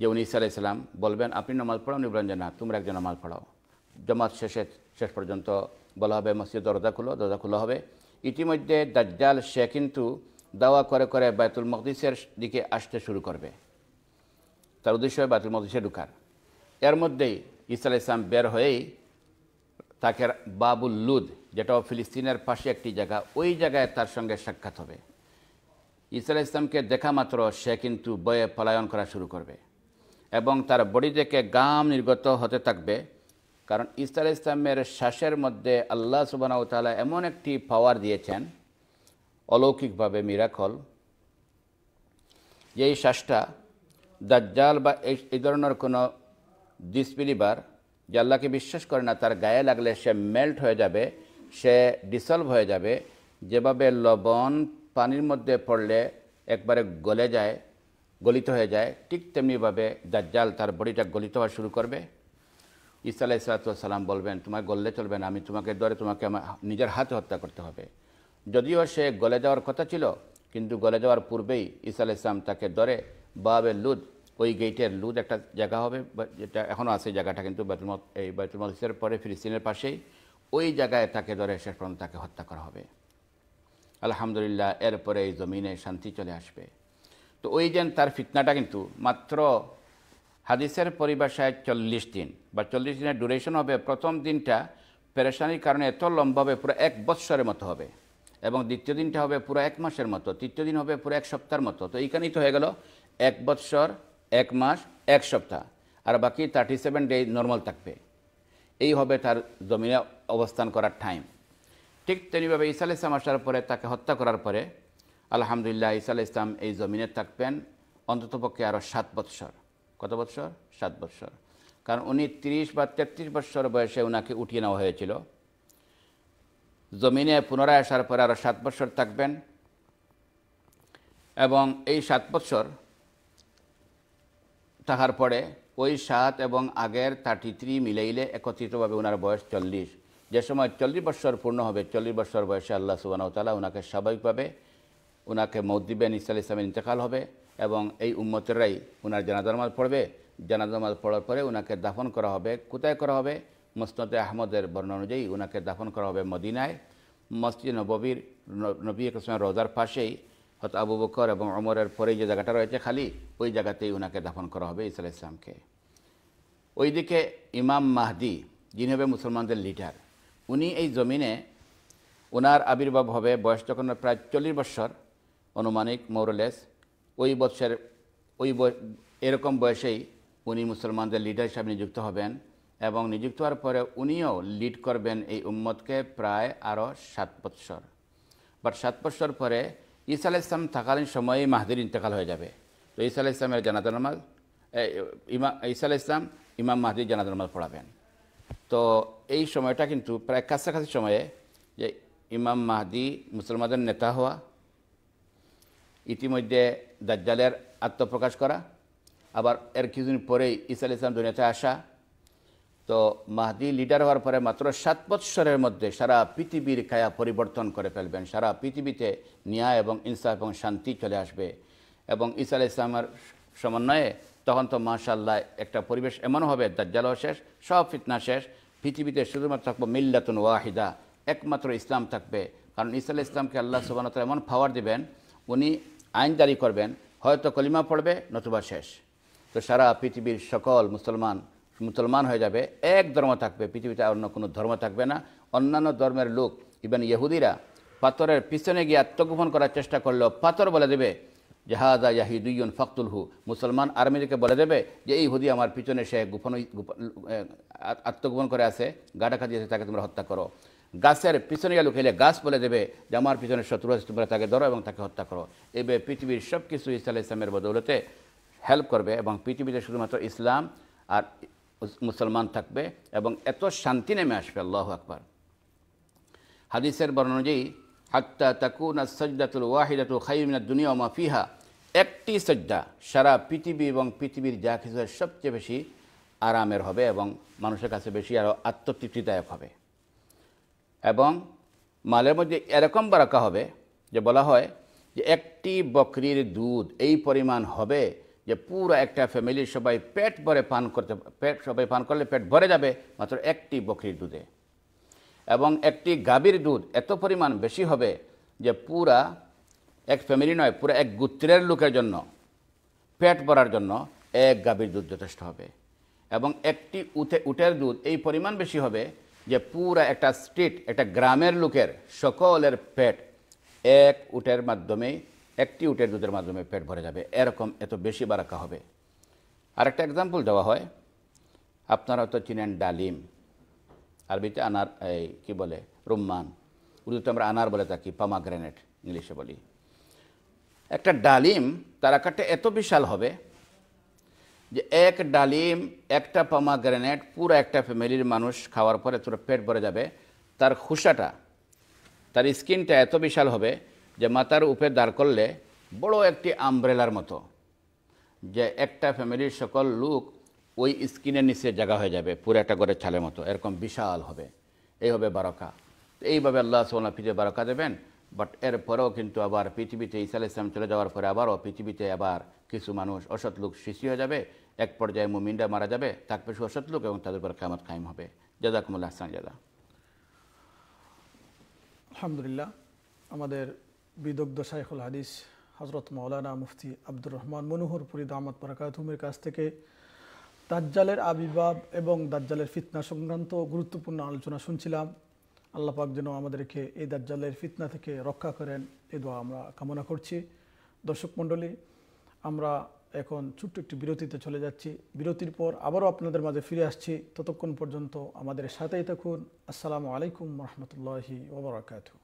যে উনি ইসা আলাইসালাম বলবেন আপনি নামাজ পড়াও উনি বলেন যে না তোমরা একজন নামাজ পড়াও জমাত শেষে শেষ পর্যন্ত বলা হবে মসজিদ দরজা খুলো দরজা খোলা হবে ইতিমধ্যে দাজ্জাল সে কিন্তু দাওয়া করে করে বায়তুল মকদিসের দিকে আসতে শুরু করবে তার উদ্দেশ্য বায়তুল মকদিসে ঢুকার এর মধ্যেই ইসা আলাইসলাম বের হয়েই তাকে বাবুল লুদ যেটা ফিলিস্তিনের পাশে একটি জায়গা ওই জায়গায় তার সঙ্গে সাক্ষাৎ হবে ইসরা ইসলামকে দেখা মাত্র সে কিন্তু বয়ে পলায়ন করা শুরু করবে এবং তার বডি থেকে গাম নির্গত হতে থাকবে কারণ ইসরা ইসলামের শ্বাসের মধ্যে আল্লাহ সুবানাউতালা এমন একটি পাওয়ার দিয়েছেন অলৌকিকভাবে মিরাকল যে এই শ্বাসটা দাজ্জাল বা এই ধরনের কোনো ডিসবিলিভার যে আল্লাহকে বিশ্বাস করে না তার গায়ে লাগলে সে মেল্ট হয়ে যাবে সে ডিসলভ হয়ে যাবে যেভাবে লবণ পানির মধ্যে পড়লে একবারে গলে যায় গলিত হয়ে যায় ঠিক তেমনিভাবে দাজ্জাল তার বডিটা গলিত হওয়া শুরু করবে ইসা আলাহ সালাম বলবেন তোমার গললে চলবে না আমি তোমাকে ধরে তোমাকে আমার নিজের হাতে হত্যা করতে হবে যদিও সে গলে যাওয়ার কথা ছিল কিন্তু গলে যাওয়ার পূর্বেই ইসা আলাহ তাকে ধরে বাবে লুদ ওই গেটের লুদ একটা জায়গা হবে যেটা এখনও আছে জায়গাটা কিন্তু বাইতুল এই বাইতুল মসজিদের পরে ফিলিস্তিনের পাশেই ওই জায়গায় তাকে ধরে শেষ পর্যন্ত তাকে হত্যা করা হবে আলহামদুলিল্লাহ এরপরে এই জমিনে শান্তি চলে আসবে তো ওই যেন তার ফিতনাটা কিন্তু মাত্র হাদিসের পরিভাষায় চল্লিশ দিন বা চল্লিশ দিনের ডুরেশন হবে প্রথম দিনটা পেরেশানির কারণে এত লম্বা হবে পুরো এক বৎসরের মতো হবে এবং দ্বিতীয় দিনটা হবে পুরো এক মাসের মতো তৃতীয় দিন হবে পুরো এক সপ্তাহের মতো তো এইখানেই তো হয়ে গেল এক বৎসর এক মাস এক সপ্তাহ আর বাকি থার্টি সেভেন ডে নর্মাল থাকবে এই হবে তার জমিনে অবস্থান করার টাইম ঠিক তেমনিভাবে ইসা ইসলাম আসার পরে তাকে হত্যা করার পরে আলহামদুলিল্লাহ ইসা ইসলাম এই জমিনে থাকবেন অন্ততপক্ষে আরও সাত বৎসর কত বৎসর সাত বৎসর কারণ উনি তিরিশ বা তেত্রিশ বৎসর বয়সে ওনাকে উঠিয়ে নেওয়া হয়েছিল জমিনে পুনরায় আসার পরে আরও সাত বৎসর থাকবেন এবং এই সাত বৎসর তাহার পরে ওই সাত এবং আগের থার্টি থ্রি মিলাইলে একত্রিতভাবে ওনার বয়স চল্লিশ যে সময় চল্লিশ বছর পূর্ণ হবে চল্লিশ বছর বয়সে আল্লাহ সুবানাউতালা ওনাকে স্বাভাবিকভাবে ওনাকে মৌদিবেন ইসা ইসলামের ইন্তেকাল হবে এবং এই উম্মতেরাই ওনার জানাজামাজ পড়বে জানাজামাজ পড়ার পরে ওনাকে দাফন করা হবে কোথায় করা হবে মোস্তদ আহমদের বর্ণনা অনুযায়ী ওনাকে দাফন করা হবে মদিনায় মসজিদ নবীর নবী কৃষ্ণ রোজার পাশেই হয়তো আবু বকর এবং অমরের পরে যে জায়গাটা রয়েছে খালি ওই জায়গাতেই ওনাকে দাফন করা হবে ইসা ইসলামকে ওইদিকে ইমাম মাহদি যিনি হবে মুসলমানদের লিডার উনি এই জমিনে ওনার আবির্ভাব হবে বয়স যখন প্রায় চল্লিশ বৎসর অনুমানিক মৌরলেস ওই বৎসরের ওই এরকম বয়সেই উনি মুসলমানদের লিডার হিসাবে নিযুক্ত হবেন এবং নিযুক্ত হওয়ার পরে উনিও লিড করবেন এই উম্মতকে প্রায় আরও সাত বৎসর বাট সাত বৎসর পরে ঈসা আলাহ ইসলাম থাকালীন সময়ে মাহাদির ইন্তেকাল হয়ে যাবে তো ঈসা আলাহ ইসলামের জানাজা নামাজ ইমা ঈসা আলাহ ইসলাম ইমাম মাহদির জানাজা নামাজ পড়াবেন তো এই সময়টা কিন্তু প্রায় কাছাকাছি সময়ে যে ইমাম মাহদি মুসলমানদের নেতা হওয়া ইতিমধ্যে দাজ্জালের আত্মপ্রকাশ করা আবার এর কিছুদিন পরেই ঈসা আলাহ ইসলাম দুনিয়াতে আসা তো মাহাদি লিডার হওয়ার পরে মাত্র সাত বৎসরের মধ্যে সারা পৃথিবীর কায়া পরিবর্তন করে ফেলবেন সারা পৃথিবীতে ন্যায় এবং ইনসাফ এবং শান্তি চলে আসবে এবং ইসা আল ইসলামের সমন্বয়ে তখন তো মাশাল্লাহ একটা পরিবেশ এমন হবে দাজ্জালও শেষ সব ফিতনা শেষ পৃথিবীতে শুধুমাত্র থাকবো মিল্লাতুন ওয়াহিদা একমাত্র ইসলাম থাকবে কারণ ইসা আল ইসলামকে আল্লাহ সুবানত এমন পাওয়ার দিবেন উনি আইন জারি করবেন হয়তো কলিমা পড়বে নতুবা শেষ তো সারা পৃথিবীর সকল মুসলমান মুসলমান হয়ে যাবে এক ধর্ম থাকবে পৃথিবীতে অন্য কোনো ধর্ম থাকবে না অন্যান্য ধর্মের লোক ইভেন ইহুদিরা পাথরের পিছনে গিয়ে আত্মগোপন করার চেষ্টা করলেও পাথর বলে দেবে জাহাজা ইয়াহিদুইন হু মুসলমান আর্মিদেরকে বলে দেবে যে এই হুদি আমার পিছনে সে গোপন আত্মগোপন করে আছে গাটা খাজিয়েছে তাকে তোমরা হত্যা করো গাছের পিছনে গেলে খেলে গাছ বলে দেবে যে আমার পিছনে শত্রু আছে তোমরা তাকে ধরো এবং তাকে হত্যা করো এবে পৃথিবীর সব কিছু ইসলাম ইসলামের বদৌলতে হেল্প করবে এবং পৃথিবীতে শুধুমাত্র ইসলাম আর মুসলমান থাকবে এবং এত শান্তি নেমে আসবে আল্লাহ আকবর হাদিসের বর্ণানুযায়ী হাত্তা ওয়াহিদা তুল ওয়াহিদাতুল খাইমিনা দুনিয়া মাফিহা একটি সজ্জা সারা পৃথিবী এবং পৃথিবীর যা কিছু সবচেয়ে বেশি আরামের হবে এবং মানুষের কাছে বেশি আরও আত্মতৃপ্তিদায়ক হবে এবং মালের মধ্যে এরকম বারাকা হবে যে বলা হয় যে একটি বকরির দুধ এই পরিমাণ হবে যে পুরো একটা ফ্যামিলির সবাই পেট ভরে পান করতে পেট সবাই পান করলে পেট ভরে যাবে মাত্র একটি বকরির দুধে এবং একটি গাভীর দুধ এত পরিমাণ বেশি হবে যে পুরা এক ফ্যামিলি নয় পুরো এক গোত্রের লোকের জন্য পেট ভরার জন্য এক গাভীর দুধ যথেষ্ট হবে এবং একটি উঠে উটের দুধ এই পরিমাণ বেশি হবে যে পুরা একটা স্ট্রিট একটা গ্রামের লোকের সকলের পেট এক উটের মাধ্যমেই একটি উটের দুধের মাধ্যমে পেট ভরে যাবে এরকম এত বেশি বারাকা হবে আর একটা এক্সাম্পল দেওয়া হয় আপনারা তো চিনেন ডালিম আরবিতে আনার এই কী বলে রুম্মান উর্দুতে আমরা আনার বলে থাকি পামা গ্রেনেট ইংলিশে বলি একটা ডালিম তার আকারটা এত বিশাল হবে যে এক ডালিম একটা পামা গ্রেনেট পুরো একটা ফ্যামিলির মানুষ খাওয়ার পরে তোর পেট ভরে যাবে তার খুসাটা তার স্কিনটা এত বিশাল হবে যে মাথার উপরে দাঁড় করলে বড় একটি আমব্রেলার মতো যে একটা ফ্যামিলির সকল লোক ওই স্কিনের নিচে জায়গা হয়ে যাবে পুরো একটা করে ছালের মতো এরকম বিশাল হবে এই হবে বারকা এইভাবে আল্লাহ সোল্লা পৃথিবী বারকা দেবেন বাট এরপরেও কিন্তু আবার পৃথিবীতে ইসাল ইসলাম চলে যাওয়ার পরে আবারও পৃথিবীতে আবার কিছু মানুষ অসৎ লোক সৃষ্টি হয়ে যাবে এক পর্যায়ে মুমিন্ডা মারা যাবে তার পেশু অসৎ লোক এবং তাদের উপর কামত কায়েম হবে জাদাকুমুল্লাহ হাসান জাদা আলহামদুলিল্লাহ আমাদের বিদগ্ধ শাইখুল হাদিস হজরত মৌলানা মুফতি আব্দুর রহমান মনোহর মনোহরপুরি দামাত বরাকাতুমের কাছ থেকে দাজ্জালের আবির্ভাব এবং দাজ্জালের ফিতনা সংক্রান্ত গুরুত্বপূর্ণ আলোচনা শুনছিলাম আল্লাপাক যেন আমাদেরকে এই দাজ্জালের ফিতনা থেকে রক্ষা করেন এ দোয়া আমরা কামনা করছি দর্শক মণ্ডলী আমরা এখন ছোট্ট একটি বিরতিতে চলে যাচ্ছি বিরতির পর আবারও আপনাদের মাঝে ফিরে আসছি ততক্ষণ পর্যন্ত আমাদের সাথেই থাকুন আসসালামু আলাইকুম রহমতুল্লাহি ওবরাকাতু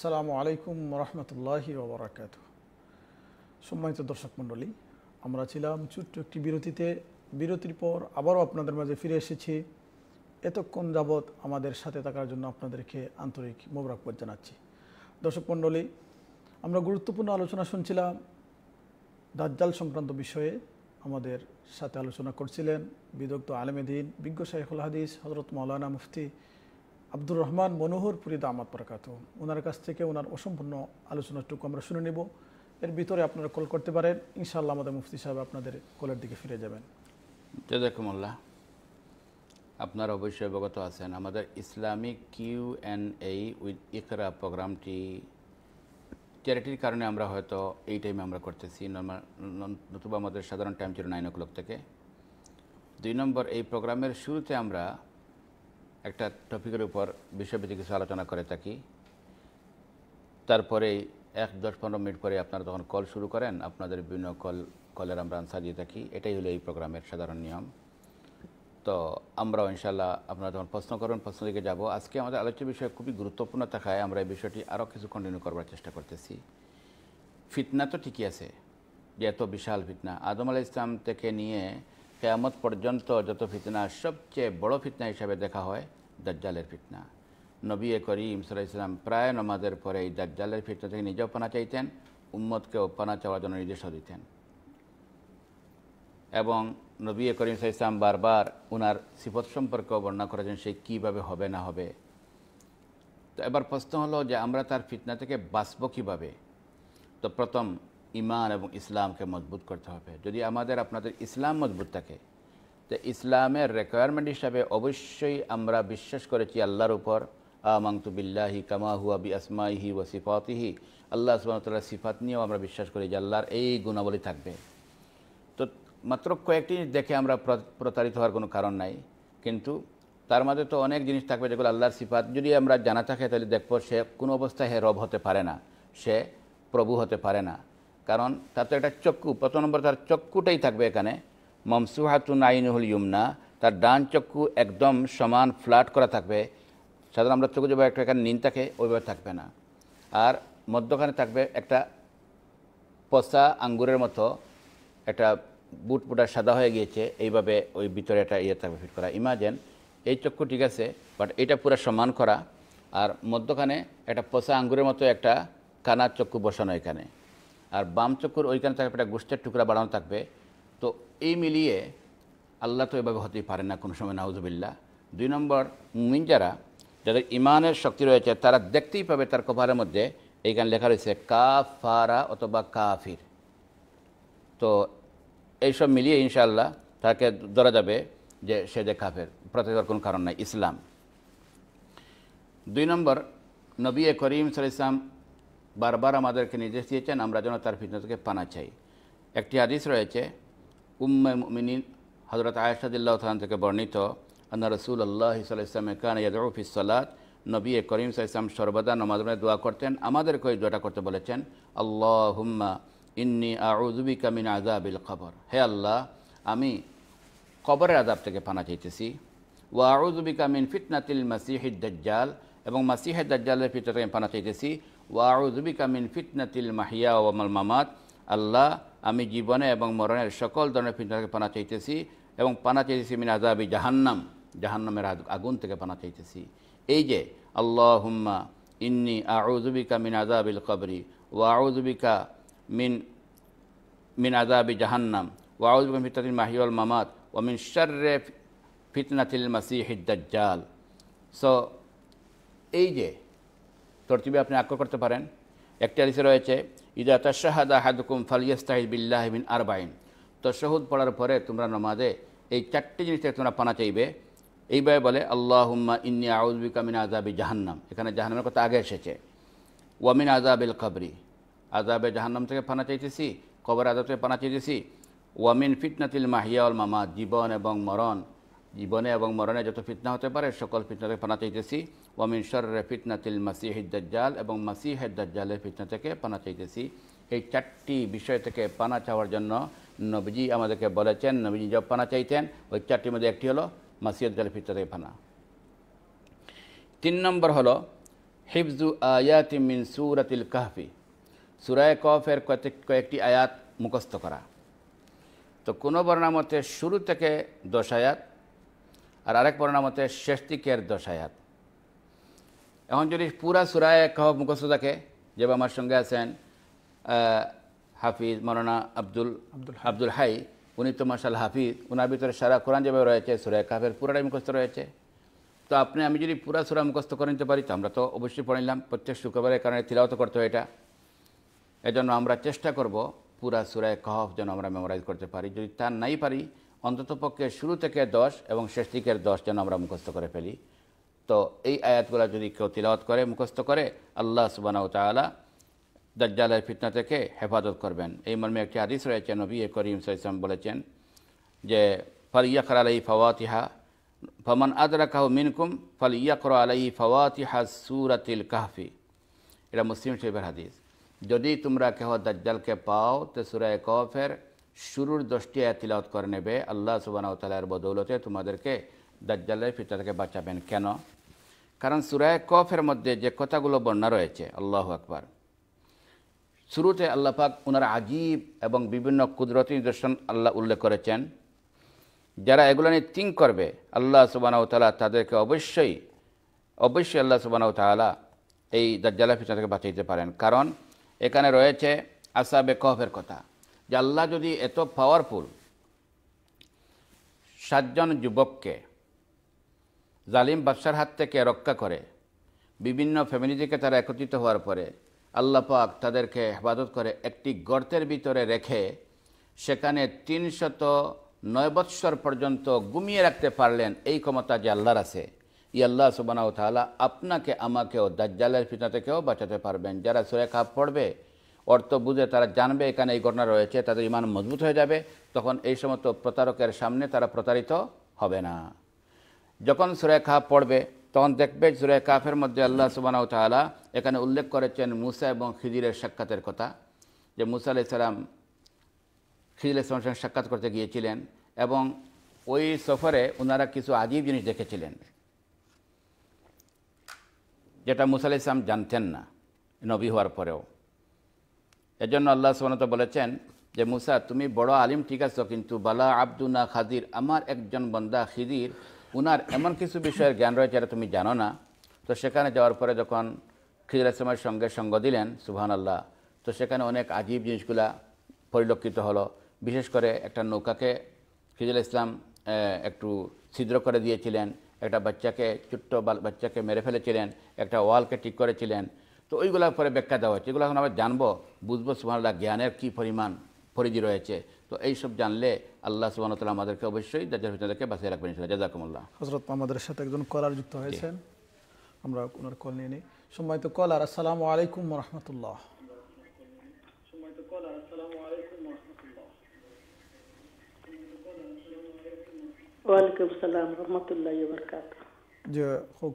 আসসালামু আলাইকুম রহমতুল্লাহ ওবরাকাত সম্মানিত দর্শক মণ্ডলী আমরা ছিলাম ছোট্ট একটি বিরতিতে বিরতির পর আবারও আপনাদের মাঝে ফিরে এসেছি এতক্ষণ যাবৎ আমাদের সাথে থাকার জন্য আপনাদেরকে আন্তরিক মোবরাকবাদ জানাচ্ছি দর্শক মণ্ডলী আমরা গুরুত্বপূর্ণ আলোচনা শুনছিলাম দাজ্জাল সংক্রান্ত বিষয়ে আমাদের সাথে আলোচনা করছিলেন বিদগ্ধ আলেমেদিন বিজ্ঞ শাইখুল হাদিস হজরত মৌলানা মুফতি আব্দুর রহমান মনোহর পুরিদা আমাদ পরাকাত ওনার কাছ থেকে ওনার অসম্পূর্ণ আলোচনাটুকু আমরা শুনে নেব এর ভিতরে আপনারা কল করতে পারেন ইনশাআল্লাহ আমাদের মুফতি সাহেব আপনাদের কলের দিকে ফিরে যাবেন জাজাকুমুল্লাহ আপনারা অবশ্যই অবগত আছেন আমাদের ইসলামিক কিউ এন এই উইথ ইকরা প্রোগ্রামটি চ্যারিটির কারণে আমরা হয়তো এই টাইমে আমরা করতেছি নর্মাল নতুবা আমাদের সাধারণ টাইম ছিল নাইন ও ক্লক থেকে দুই নম্বর এই প্রোগ্রামের শুরুতে আমরা একটা টপিকের উপর বিষয়ভিত্তিক কিছু আলোচনা করে থাকি তারপরে এক দশ পনেরো মিনিট পরে আপনারা যখন কল শুরু করেন আপনাদের বিভিন্ন কল কলের আমরা আনসার দিয়ে থাকি এটাই হলো এই প্রোগ্রামের সাধারণ নিয়ম তো আমরাও ইনশাল্লাহ আপনারা যখন প্রশ্ন করবেন প্রশ্ন দিকে যাব আজকে আমাদের আলোচ্য বিষয় খুবই গুরুত্বপূর্ণ থাকায় আমরা এই বিষয়টি আরও কিছু কন্টিনিউ করবার চেষ্টা করতেছি ফিতনা তো ঠিকই আছে যে এত বিশাল ফিতনা আদম আলা ইসলাম থেকে নিয়ে কেয়ামত পর্যন্ত যত ফিতনা সবচেয়ে বড় ফিতনা হিসাবে দেখা হয় দাজ্জালের ফিতনা নবী করিম সাল ইসলাম প্রায় নমাজের পরে এই দাজ্জালের ফিতনা থেকে নিজেও পানা চাইতেন উম্মদকেও পানা চাওয়ার জন্য নির্দেশ দিতেন এবং নবী করিম সাল ইসলাম বারবার ওনার সিফত সম্পর্কেও বর্ণনা করেছেন সে কীভাবে হবে না হবে তো এবার প্রশ্ন হলো যে আমরা তার ফিতনা থেকে বাঁচব কীভাবে তো প্রথম ইমান এবং ইসলামকে মজবুত করতে হবে যদি আমাদের আপনাদের ইসলাম মজবুত থাকে তো ইসলামের রেকোয়ারমেন্ট হিসাবে অবশ্যই আমরা বিশ্বাস করেছি আল্লাহর উপর আমাংতু বিল্লাহি কামাহু আবি আসমাইহি ও সিফাতিহি আল্লাহ সুমতাল্লাহ সিফাত নিয়েও আমরা বিশ্বাস করি যে আল্লাহর এই গুণাবলী থাকবে তো মাত্র কয়েকটি দেখে আমরা প্রতারিত হওয়ার কোনো কারণ নাই কিন্তু তার মধ্যে তো অনেক জিনিস থাকবে যেগুলো আল্লাহর সিফাত যদি আমরা জানা থাকে তাহলে দেখব সে কোনো অবস্থায় হে রব হতে পারে না সে প্রভু হতে পারে না কারণ তার তো একটা চক্ষু প্রথম নম্বর তার চক্ষুটাই থাকবে এখানে মমসুহাতুন আইনুল ইউমনা তার ডান চক্ষু একদম সমান ফ্ল্যাট করা থাকবে সাধারণ আমরা চক্ষু যেভাবে একটা এখানে নিন থাকে ওইভাবে থাকবে না আর মধ্যখানে থাকবে একটা পচা আঙ্গুরের মতো একটা বুট পুটা সাদা হয়ে গিয়েছে এইভাবে ওই ভিতরে একটা ইয়ে থাকবে ফিট করা ইমাজেন এই চক্ষু ঠিক আছে বাট এটা পুরো সমান করা আর মধ্যখানে একটা পচা আঙ্গুরের মতো একটা কানার চক্ষু বসানো এখানে আর বাম চক্ষুর ওইখানে থাকবে একটা গোষ্ঠের টুকরা বাড়ানো থাকবে তো এই মিলিয়ে আল্লাহ তো এভাবে হতেই পারে না কোনো সময় নাউজবিল্লা দুই নম্বর মুমিন যারা যাদের ইমানের শক্তি রয়েছে তারা দেখতেই পাবে তার কভারের মধ্যে এইখানে লেখা রয়েছে কাফারা অথবা কাফির তো এইসব মিলিয়ে ইনশাআল্লাহ তাকে ধরা যাবে যে সে যে কাফের প্রতিবার কোনো কারণ নাই ইসলাম দুই নম্বর নবী করিম সাল ইসলাম বারবার আমাদেরকে নির্দেশ দিয়েছেন আমরা যেন তার ফিতনা থেকে পানা চাই একটি আদিস রয়েছে উম্মে মিনিন হজরত আয়সাদিল্লাহ থান থেকে বর্ণিত আন্না রসুল আল্লাহ ইসলামে কান ইয়াদফিসাল্লাত নবী এ করিম সাইসলাম সর্বদা নমাজমে দোয়া করতেন আমাদেরকে ওই দোয়াটা করতে বলেছেন আল্লাহ হুম্মা ইন্নি আউজুবি কামিন আজাবিল খবর হে আল্লাহ আমি কবরের আজাব থেকে পানা চাইতেছি ওয়া আউজুবি কামিন ফিতনাতিল মাসিহিদ দাজ্জাল এবং মাসিহের দাজ্জালের ফিতনা থেকে পানা চাইতেছি ওয়াউজবিকা মিন ফিতনাতিল মাহিয়া ওয়ামাল মামাত আল্লাহ আমি জীবনে এবং মরণের সকল ধরনের ফিতনাকে পানা চাইতেছি এবং পানা চাইতেছি মিন আজাবি জাহান্নাম জাহান্নামের আগুন থেকে পানা চাইতেছি এই যে আল্লাহ হুম্মা ইন্নি আউজবিকা মিন আজাবিল কবরি ওয়াউজবিকা মিন মিন আজাবি জাহান্নাম ওয়াউজবিকা ফিতনাতিল মাহিয়াল মামাত ওয়ামিন শার্রে ফিতনাতিল মাসিহিদ দাজ্জাল সো এই যে তরতিবি আপনি আক্ষ করতে পারেন একটি আলিসে রয়েছে ইদা তশাহাদা হাদুকুম ফালিয়াস্তাহিদ বিল্লাহ বিন আরবাইন তশাহুদ পড়ার পরে তোমরা নমাজে এই চারটি জিনিস থেকে তোমরা পানা চাইবে এইভাবে বলে আল্লাহুম্মা ইন্নি আউজবিকা মিন আজাবি জাহান্নাম এখানে জাহান্নামের কথা আগে এসেছে ওয়ামিন আজাবিল কবরি আজাবে জাহান্নাম থেকে পানা চাইতেছি কবর আজাব থেকে পানা চাইতেছি ওয়ামিন ফিটনাতিল মাহিয়া মামা জীবন এবং মরণ জীবনে এবং মরণে যত ফিতনা হতে পারে সকল ফিতনাতে পানা চাইতেছি ওয়ামিন তিল মাসি মাসিহিদ্দাল এবং মাসিহেদ্দালের ফিতনা থেকে পানা চাইতেছি এই চারটি বিষয় থেকে পানা চাওয়ার জন্য নবীজি আমাদেরকে বলেছেন নবীজি যা পানা চাইতেন ওই চারটির মধ্যে একটি হলো মাসিহদ্দালের ফিতনা থেকে পানা তিন নম্বর হলো হিফজু আয়াত মিন সুরাতিল কাহফি সুরায় কফের কয়েকটি আয়াত মুখস্থ করা তো কোনো বর্ণামতে শুরু থেকে দশ আয়াত আর আরেক পড়ানাম মতে শেষ দশ দশায়াত এখন যদি পুরা সুরায় কাহব মুখস্থ থাকে যে আমার সঙ্গে আছেন হাফিজ মৌলানা আব্দুল আব্দুল আব্দুল হাই উনি তো মার্শাল হাফিজ ওনার ভিতরে সারা কোরআন যেভাবে রয়েছে সুরায় কাহের পুরাটাই মুখস্থ রয়েছে তো আপনি আমি যদি পুরা সুরা মুখস্থ করে নিতে পারি তো আমরা তো অবশ্যই পড়ে নিলাম প্রত্যেক শুক্রবারের কারণে তিলাওত করতে হয় এটা এজন্য আমরা চেষ্টা করব পুরা সুরায় কাহফ যেন আমরা মেমোরাইজ করতে পারি যদি তা নাই পারি অন্ততপক্ষে শুরু থেকে দশ এবং শেষ দিকের দশ যেন আমরা মুখস্থ করে ফেলি তো এই আয়াতগুলো যদি কেউ তিলাওয়াত করে মুখস্থ করে আল্লাহ সুবানা তালা দাজ্জালের ফিতনা থেকে হেফাজত করবেন এই মর্মে একটি আদিস রয়েছে নবী করিম সাইসলাম বলেছেন যে ফল ইয়াকর আলাই ফওয়াতিহা ফমন কাহ মিনকুম ফল ইয়াকর আলাই ফওয়াতিহা সুরাতিল কাহফি এটা মুসলিম শরীফের হাদিস যদি তোমরা কেহ দাজ্জালকে পাও তো সুরায় কফের শুরুর দশটি আয়াতিলাওত করে নেবে আল্লাহ তালার বদৌলতে তোমাদেরকে দাজ্জালের ফিতা থেকে বাঁচাবেন কেন কারণ সুরায় কফের মধ্যে যে কথাগুলো বন্যা রয়েছে আল্লাহ আকবার শুরুতে আল্লাহ পাক ওনার আজীব এবং বিভিন্ন কুদরতি নিদর্শন আল্লাহ উল্লেখ করেছেন যারা এগুলো নিয়ে থিঙ্ক করবে আল্লাহ তালা তাদেরকে অবশ্যই অবশ্যই আল্লাহ তালা এই দাজ্জালা ফিতা থেকে বাঁচাইতে পারেন কারণ এখানে রয়েছে আসাবে কফের কথা যে আল্লাহ যদি এত পাওয়ারফুল সাতজন যুবককে জালিম বাদশার হাত থেকে রক্ষা করে বিভিন্ন ফ্যামিলি থেকে তারা একত্রিত হওয়ার পরে আল্লাহ পাক তাদেরকে হেফাজত করে একটি গর্তের ভিতরে রেখে সেখানে তিনশত নয় বৎসর পর্যন্ত গুমিয়ে রাখতে পারলেন এই ক্ষমতা যে আল্লাহর আছে ই আল্লাহ সুবানাউ তাহলে আপনাকে আমাকেও দাজ্জালের ফিতনা থেকেও বাঁচাতে পারবেন যারা সুরেখা পড়বে অর্থ বুঝে তারা জানবে এখানে এই ঘটনা রয়েছে তাদের ইমান মজবুত হয়ে যাবে তখন এই সমস্ত প্রতারকের সামনে তারা প্রতারিত হবে না যখন সুরেখা পড়বে তখন দেখবে সুরে কাফের মধ্যে আল্লাহ সুবানাউ তালা এখানে উল্লেখ করেছেন মুসা এবং খিজিরের সাক্ষাতের কথা যে মুসা আলি সালাম খিজির ইসলামের সঙ্গে সাক্ষাৎ করতে গিয়েছিলেন এবং ওই সফরে ওনারা কিছু আজীব জিনিস দেখেছিলেন যেটা মুসা আলি ইসলাম জানতেন না নবী হওয়ার পরেও এজন্য আল্লাহ সুবানত বলেছেন যে মুসা তুমি বড় আলিম ঠিক আছো কিন্তু বালা আব্দুনা খাদির আমার একজন বন্দা খিদির উনার এমন কিছু বিষয়ের জ্ঞান রয়েছে যারা তুমি জানো না তো সেখানে যাওয়ার পরে যখন খিদির আসলামের সঙ্গে সঙ্গ দিলেন সুবহান আল্লাহ তো সেখানে অনেক আজীব জিনিসগুলা পরিলক্ষিত হলো বিশেষ করে একটা নৌকাকে খিজুল ইসলাম একটু ছিদ্র করে দিয়েছিলেন একটা বাচ্চাকে ছোট্ট বাচ্চাকে মেরে ফেলেছিলেন একটা ওয়ালকে ঠিক করেছিলেন তো ওইগুলোর পরে ব্যাখ্যা দেওয়া হয়েছে এগুলো এখন আমরা জানবো বুঝবো সুবাহান্লাহ জ্ঞানের কী পরিমাণ পরিধি রয়েছে তো এইসব জানলে আল্লাহ সুবাহ তালা আমাদেরকে অবশ্যই দাজার হোসেনকে বাঁচিয়ে রাখবেন জাজাকুমুল্লাহ হজরত আমাদের সাথে একজন কলার যুক্ত হয়েছেন আমরা ওনার কল নিয়ে নিই সময় তো কল আর আসসালাম আলাইকুম রহমতুল্লাহ ওয়ালাইকুম আসসালাম রহমতুল্লাহ যে হোক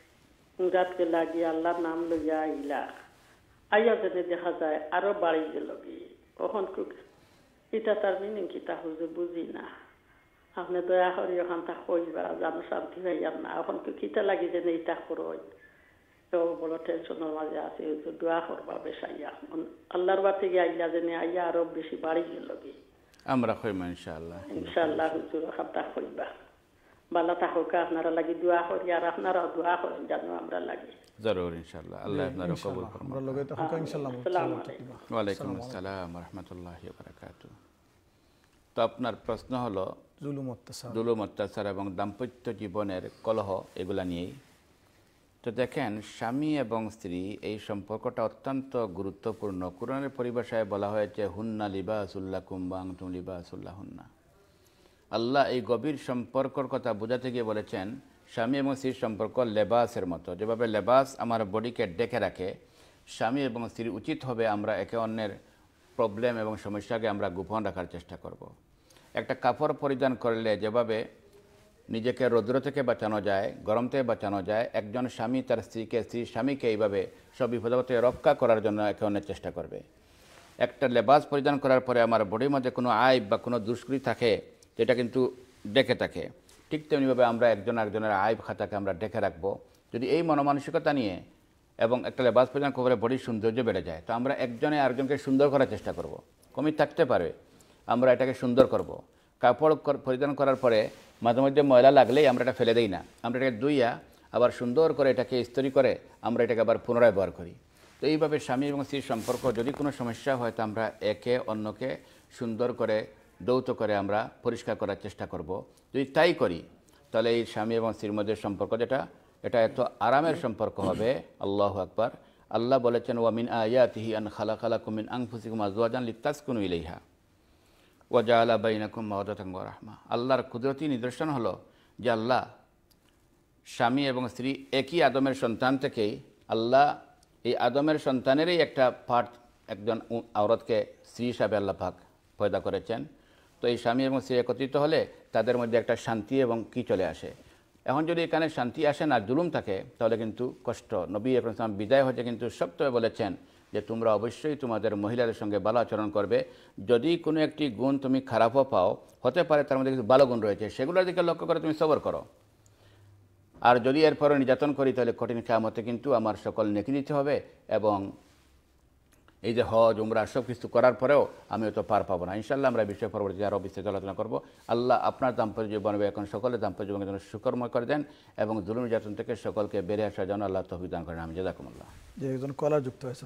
গাতকে লাগি আল্লাহ নাম লইয়া আইলা আইয়া যেতে দেখা যায় আরো বাড়ি গেল কখন এটা তার মিনিং কি তা হুজুর বুঝি না আপনি দয়া করি ওখান তা কইবা জানো শান্তি পাইয়াম না ওখান তো কিতা লাগি যে এটা করই তো বলো টেনশনের মাঝে আছে হুজুর দোয়া করবা বেশ আইয়া আল্লাহর বাতে গিয়ে আইলা যেন আইয়া আরো বেশি বাড়ি গেল আমরা কইমা ইনশাআল্লাহ ইনশাআল্লাহ হুজুর ওখান তা কইবা তো আপনার প্রশ্ন হলো জুলুম অত্যাচার এবং দাম্পত্য জীবনের কলহ এগুলা নিয়েই তো দেখেন স্বামী এবং স্ত্রী এই সম্পর্কটা অত্যন্ত গুরুত্বপূর্ণ কোরআনের পরিভাষায় বলা হয়েছে হুন্না লিবাসুল্লাহ কুম্বাং তুম লিবাসুল্লাহ হুন্না আল্লাহ এই গভীর সম্পর্কর কথা বোঝাতে গিয়ে বলেছেন স্বামী এবং স্ত্রীর সম্পর্ক লেবাসের মতো যেভাবে লেবাস আমার বডিকে ডেকে রাখে স্বামী এবং স্ত্রীর উচিত হবে আমরা একে অন্যের প্রবলেম এবং সমস্যাকে আমরা গোপন রাখার চেষ্টা করব। একটা কাপড় পরিধান করলে যেভাবে নিজেকে রৌদ্র থেকে বাঁচানো যায় গরম থেকে বাঁচানো যায় একজন স্বামী তার স্ত্রীকে স্ত্রীর স্বামীকে এইভাবে সব থেকে রক্ষা করার জন্য একে অন্যের চেষ্টা করবে একটা লেবাস পরিধান করার পরে আমার বডির মধ্যে কোনো আয় বা কোনো দুষ্কৃতি থাকে এটা কিন্তু ডেকে থাকে ঠিক তেমনিভাবে আমরা একজন একজনের আয় খাতাকে আমরা ডেকে রাখবো যদি এই মনমানসিকতা নিয়ে এবং একটা লেবাস প্রজন করলে বড়ি সৌন্দর্য বেড়ে যায় তো আমরা একজনে আরেকজনকে সুন্দর করার চেষ্টা করব। কমি থাকতে পারে আমরা এটাকে সুন্দর করব। কাপড় পরিধান করার পরে মাঝে মধ্যে ময়লা লাগলেই আমরা এটা ফেলে দিই না আমরা এটাকে ধুইয়া আবার সুন্দর করে এটাকে স্তরি করে আমরা এটাকে আবার পুনরায় ব্যবহার করি তো এইভাবে স্বামী এবং স্ত্রীর সম্পর্ক যদি কোনো সমস্যা হয় তো আমরা একে অন্যকে সুন্দর করে দৌত করে আমরা পরিষ্কার করার চেষ্টা করব যদি তাই করি তাহলে এই স্বামী এবং স্ত্রীর মধ্যে সম্পর্ক যেটা এটা এত আরামের সম্পর্ক হবে আল্লাহ আকবর আল্লাহ বলেছেন ওয়ামিন আয়াতিহি আন খালা খালা কুমিন আংফুসিকুম আজওয়াজান লিপ্তাস কোন ইলাইহা ওয়াজা আলা কুম মহদাঙ্গ রাহমা আল্লাহর কুদরতি নিদর্শন হলো যে আল্লাহ স্বামী এবং স্ত্রী একই আদমের সন্তান থেকেই আল্লাহ এই আদমের সন্তানেরই একটা পার্ট একজন আওরতকে স্ত্রী হিসাবে আল্লাহ ভাগ পয়দা করেছেন তো এই স্বামী এবং স্ত্রী একত্রিত হলে তাদের মধ্যে একটা শান্তি এবং কি চলে আসে এখন যদি এখানে শান্তি আসে না জুলুম থাকে তাহলে কিন্তু কষ্ট নবী এখন ইসলাম বিদায় হতে কিন্তু সপ্তমে বলেছেন যে তোমরা অবশ্যই তোমাদের মহিলাদের সঙ্গে ভালো আচরণ করবে যদি কোনো একটি গুণ তুমি খারাপও পাও হতে পারে তার মধ্যে কিছু ভালো গুণ রয়েছে সেগুলোর দিকে লক্ষ্য করে তুমি সবর করো আর যদি এরপরে নির্যাতন করি তাহলে কঠিন মতে কিন্তু আমার সকল নেকি দিতে হবে এবং এই যে হজ উমরা সব কিছু করার পরেও আমি হয়তো পার পাবো না ইনশাল্লাহ আমরা বিষয় পরবর্তী আরও বিস্তারিত আলোচনা করবো আল্লাহ আপনার দাম্পত্য জীবন এখন সকলে দাম্পত্য জীবনের জন্য সুকর্ময় করে দেন এবং দুলুম নির্যাতন থেকে সকলকে বেড়ে আসার জন্য আল্লাহ তহবি দান করেন আমি জাদাকুমুল্লাহ যে একজন কলার যুক্ত হয়েছে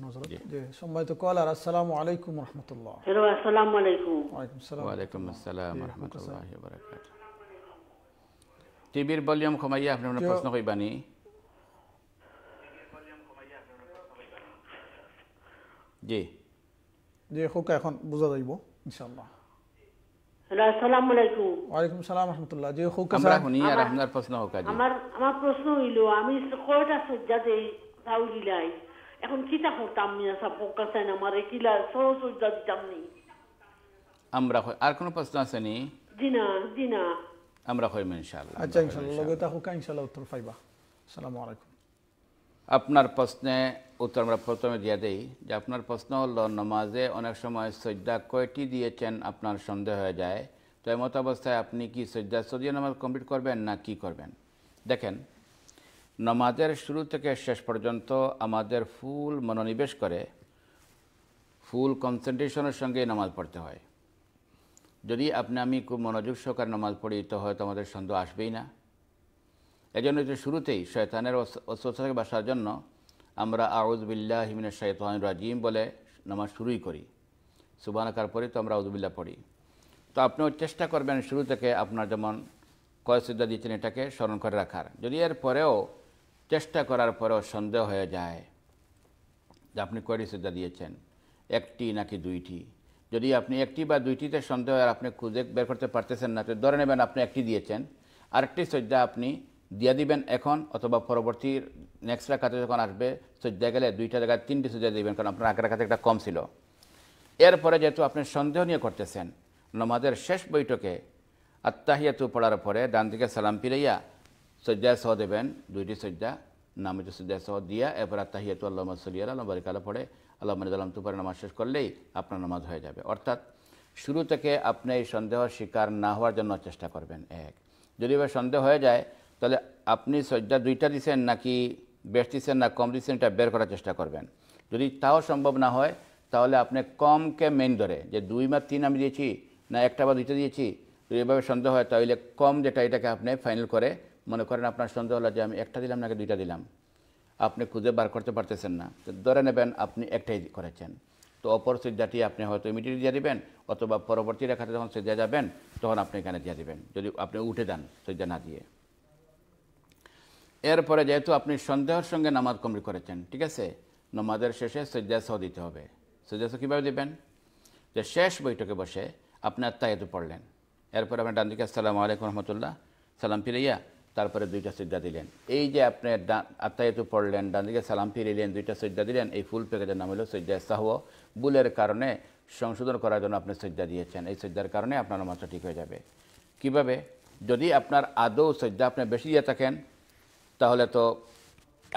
যে সম্মানিত কলার আসসালামু আলাইকুম রহমতুল্লাহ হ্যালো আসসালামু আলাইকুম ওয়ালাইকুম আসসালাম রহমতুল্লাহ বারাকাতুহু টিভির ভলিউম কমাইয়া আপনি প্রশ্ন কইবানি জি হোক এখন বোঝা যাইব ইনশাআল্লাহ আমরা আমি এখন কোনো আছে ইনশাআল্লাহ আচ্ছা ইনশাআল্লাহ ইনশাআল্লাহ উত্তর পাইবা আসসালামু আলাইকুম আপনার প্রশ্নে উত্তর আমরা প্রথমে দিয়ে দিই যে আপনার প্রশ্ন হলো নমাজে অনেক সময় সজ্জা কয়টি দিয়েছেন আপনার সন্দেহ হয়ে যায় তো এমত অবস্থায় আপনি কি সজ্জা সজিয়া নামাজ কমপ্লিট করবেন না কি করবেন দেখেন নমাজের শুরু থেকে শেষ পর্যন্ত আমাদের ফুল মনোনিবেশ করে ফুল কনসেন্ট্রেশনের সঙ্গে নামাজ পড়তে হয় যদি আপনি আমি খুব মনোযোগ সহকার নামাজ পড়ি তো হয়তো আমাদের সন্দেহ আসবেই না এজন্য যে শুরুতেই শয়তানের থেকে বাসার জন্য আমরা আউজবিল্লাহ হিমিন শৈতান রাজিম বলে নামাজ শুরুই করি সুবানাকার পরে তো আমরা আউজবিল্লা পড়ি তো আপনিও চেষ্টা করবেন শুরু থেকে আপনার যেমন কয়সিদ্ধা দিচ্ছেন এটাকে স্মরণ করে রাখার যদি এর পরেও চেষ্টা করার পরেও সন্দেহ হয়ে যায় যে আপনি কয়টি সিদ্ধা দিয়েছেন একটি নাকি দুইটি যদি আপনি একটি বা দুইটিতে সন্দেহ আর আপনি খুঁজে বের করতে পারতেছেন না তো ধরে নেবেন আপনি একটি দিয়েছেন আরেকটি শ্রদ্ধা আপনি দিয়া দিবেন এখন অথবা পরবর্তী নেক্সট রাখাতে যখন আসবে সজ্জা গেলে দুইটা জায়গায় তিনটি সজ্জা দিবেন কারণ আপনার আগের রাখাতে একটা কম ছিল এরপরে যেহেতু আপনি সন্দেহ নিয়ে করতেছেন নমাজের শেষ বৈঠকে আত্মাহিয়াতু পড়ার পরে ডান দিকে সালাম ফিরাইয়া সজ্জায় সহ দেবেন দুইটি সজ্জা নামাজ সজ্জায় সহ দিয়া এরপর আত্মাহিয়াতু আল্লাহ সাল্লিয়াল আল্লাহ বারিকালে পড়ে আল্লাহ মানিজ আলম তুপারে নামাজ শেষ করলেই আপনার নামাজ হয়ে যাবে অর্থাৎ শুরু থেকে আপনি এই সন্দেহ শিকার না হওয়ার জন্য চেষ্টা করবেন এক যদি এবার সন্দেহ হয়ে যায় তাহলে আপনি সজ্জা দুইটা দিচ্ছেন নাকি বেশ দিচ্ছেন না কম দিচ্ছেন এটা বের করার চেষ্টা করবেন যদি তাও সম্ভব না হয় তাহলে আপনি কমকে মেন ধরে যে দুই বা তিন আমি দিয়েছি না একটা বা দুইটা দিয়েছি যদি এভাবে সন্দেহ হয় তাহলে কম যেটা এটাকে আপনি ফাইনাল করে মনে করেন আপনার সন্দেহ হলো যে আমি একটা দিলাম নাকি দুইটা দিলাম আপনি খুঁজে বার করতে পারতেছেন না তো ধরে নেবেন আপনি একটাই করেছেন তো অপর সিদ্ধাটি আপনি হয়তো ইমিডিয়েটলি দিয়ে দেবেন অথবা পরবর্তী রেখাতে যখন সিদ্ধা যাবেন তখন আপনি এখানে দিয়ে দেবেন যদি আপনি উঠে যান সিদ্ধা না দিয়ে এরপরে যেহেতু আপনি সন্দেহর সঙ্গে নামাজ কমরি করেছেন ঠিক আছে নমাজের শেষে সজ্জাসহ দিতে হবে সজ্জাসহ কীভাবে দেবেন যে শেষ বৈঠকে বসে আপনি আত্মায়তু পড়লেন এরপরে আপনি ডান দিকে আসসালামু আলাইকুম রহমতুল্লাহ সালাম ফিরাইয়া তারপরে দুইটা সজ্জা দিলেন এই যে আপনি আত্মায়তু পড়লেন ডান দিকে সালাম ফিরিলেন দুইটা সজ্জা দিলেন এই ফুল প্যাকেজের নাম হলো সজ্জা শাহ বুলের কারণে সংশোধন করার জন্য আপনি সজ্জা দিয়েছেন এই সজ্জার কারণে আপনার নামাজটা ঠিক হয়ে যাবে কিভাবে যদি আপনার আদৌ সজ্জা আপনি বেশি দিয়ে থাকেন তাহলে তো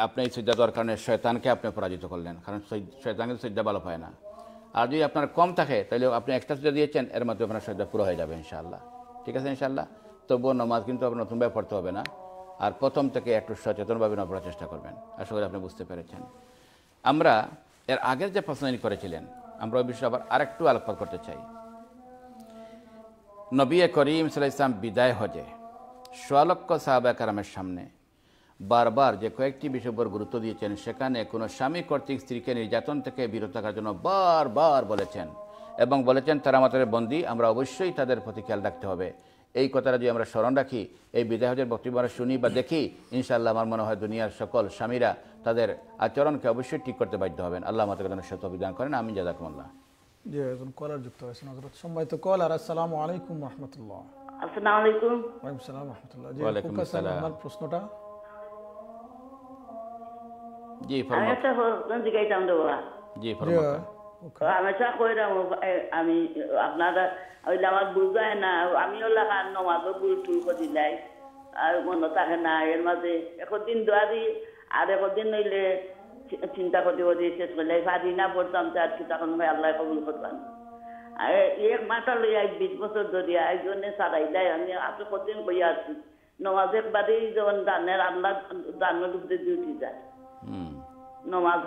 আপনি এই দেওয়ার কারণে শয়তানকে আপনি পরাজিত করলেন কারণ শয়তানকে সিদ্ধা ভালো পায় না আর যদি আপনার কম থাকে তাহলে আপনি একটা সিদ্ধা দিয়েছেন এর মাধ্যমে আপনার সিদ্ধা পুরো হয়ে যাবে ইনশাল্লাহ ঠিক আছে ইনশাল্লাহ তবুও নমাজ কিন্তু আপনার নতুনভাবে পড়তে হবে না আর প্রথম থেকে একটু সচেতনভাবে না পড়ার চেষ্টা করবেন আশা করি আপনি বুঝতে পেরেছেন আমরা এর আগের যে প্রশ্ন করেছিলেন আমরা ওই বিষয়ে আবার আরেকটু আলোকপাত করতে চাই নবী করিম সাল্লাহ ইসলাম বিদায় হজে সোয়ালক্ষ সাহাবা কারামের সামনে বারবার যে কয়েকটি বিষয় উপর গুরুত্ব দিয়েছেন সেখানে কোনো স্বামী কর্তৃক স্ত্রীকে নির্যাতন থেকে বিরত থাকার জন্য বারবার বলেছেন এবং বলেছেন তারা আমাদের বন্দি আমরা অবশ্যই তাদের প্রতি খেয়াল রাখতে হবে এই কথাটা যদি আমরা স্মরণ রাখি এই বিদায়হজের বক্তব্য আমরা শুনি বা দেখি ইনশাআল্লাহ আমার মনে হয় দুনিয়ার সকল স্বামীরা তাদের আচরণকে অবশ্যই ঠিক করতে বাধ্য হবেন আল্লাহ মাতাকে যেন সত্য বিধান করেন আমি জাজাকুমল্লাহ জি একজন কলার যুক্ত হয়েছেন হজরত সম্মানিত কলার আসসালামু আলাইকুম রহমতুল্লাহ আসসালামু আলাইকুম ওয়ালাইকুম আসসালাম রহমতুল্লাহ জি আপনার প্রশ্নটা জি আমি আর থাকে না এর মাঝে আর নইলে চিন্তা করতে করতে শেষ করলে ভাবি না পড়তাম তার কি তখন ভাই আল্লাহ কবুল করতাম আর এক মাথা লই আজ বিশ বছর ধরে একজনে সারাই দেয় আমি আপনি কতদিন বইয়া আছি নমাজ একবারেই যখন দানের আল্লাহ দানের উপরে ডিউটি যায় নমাজ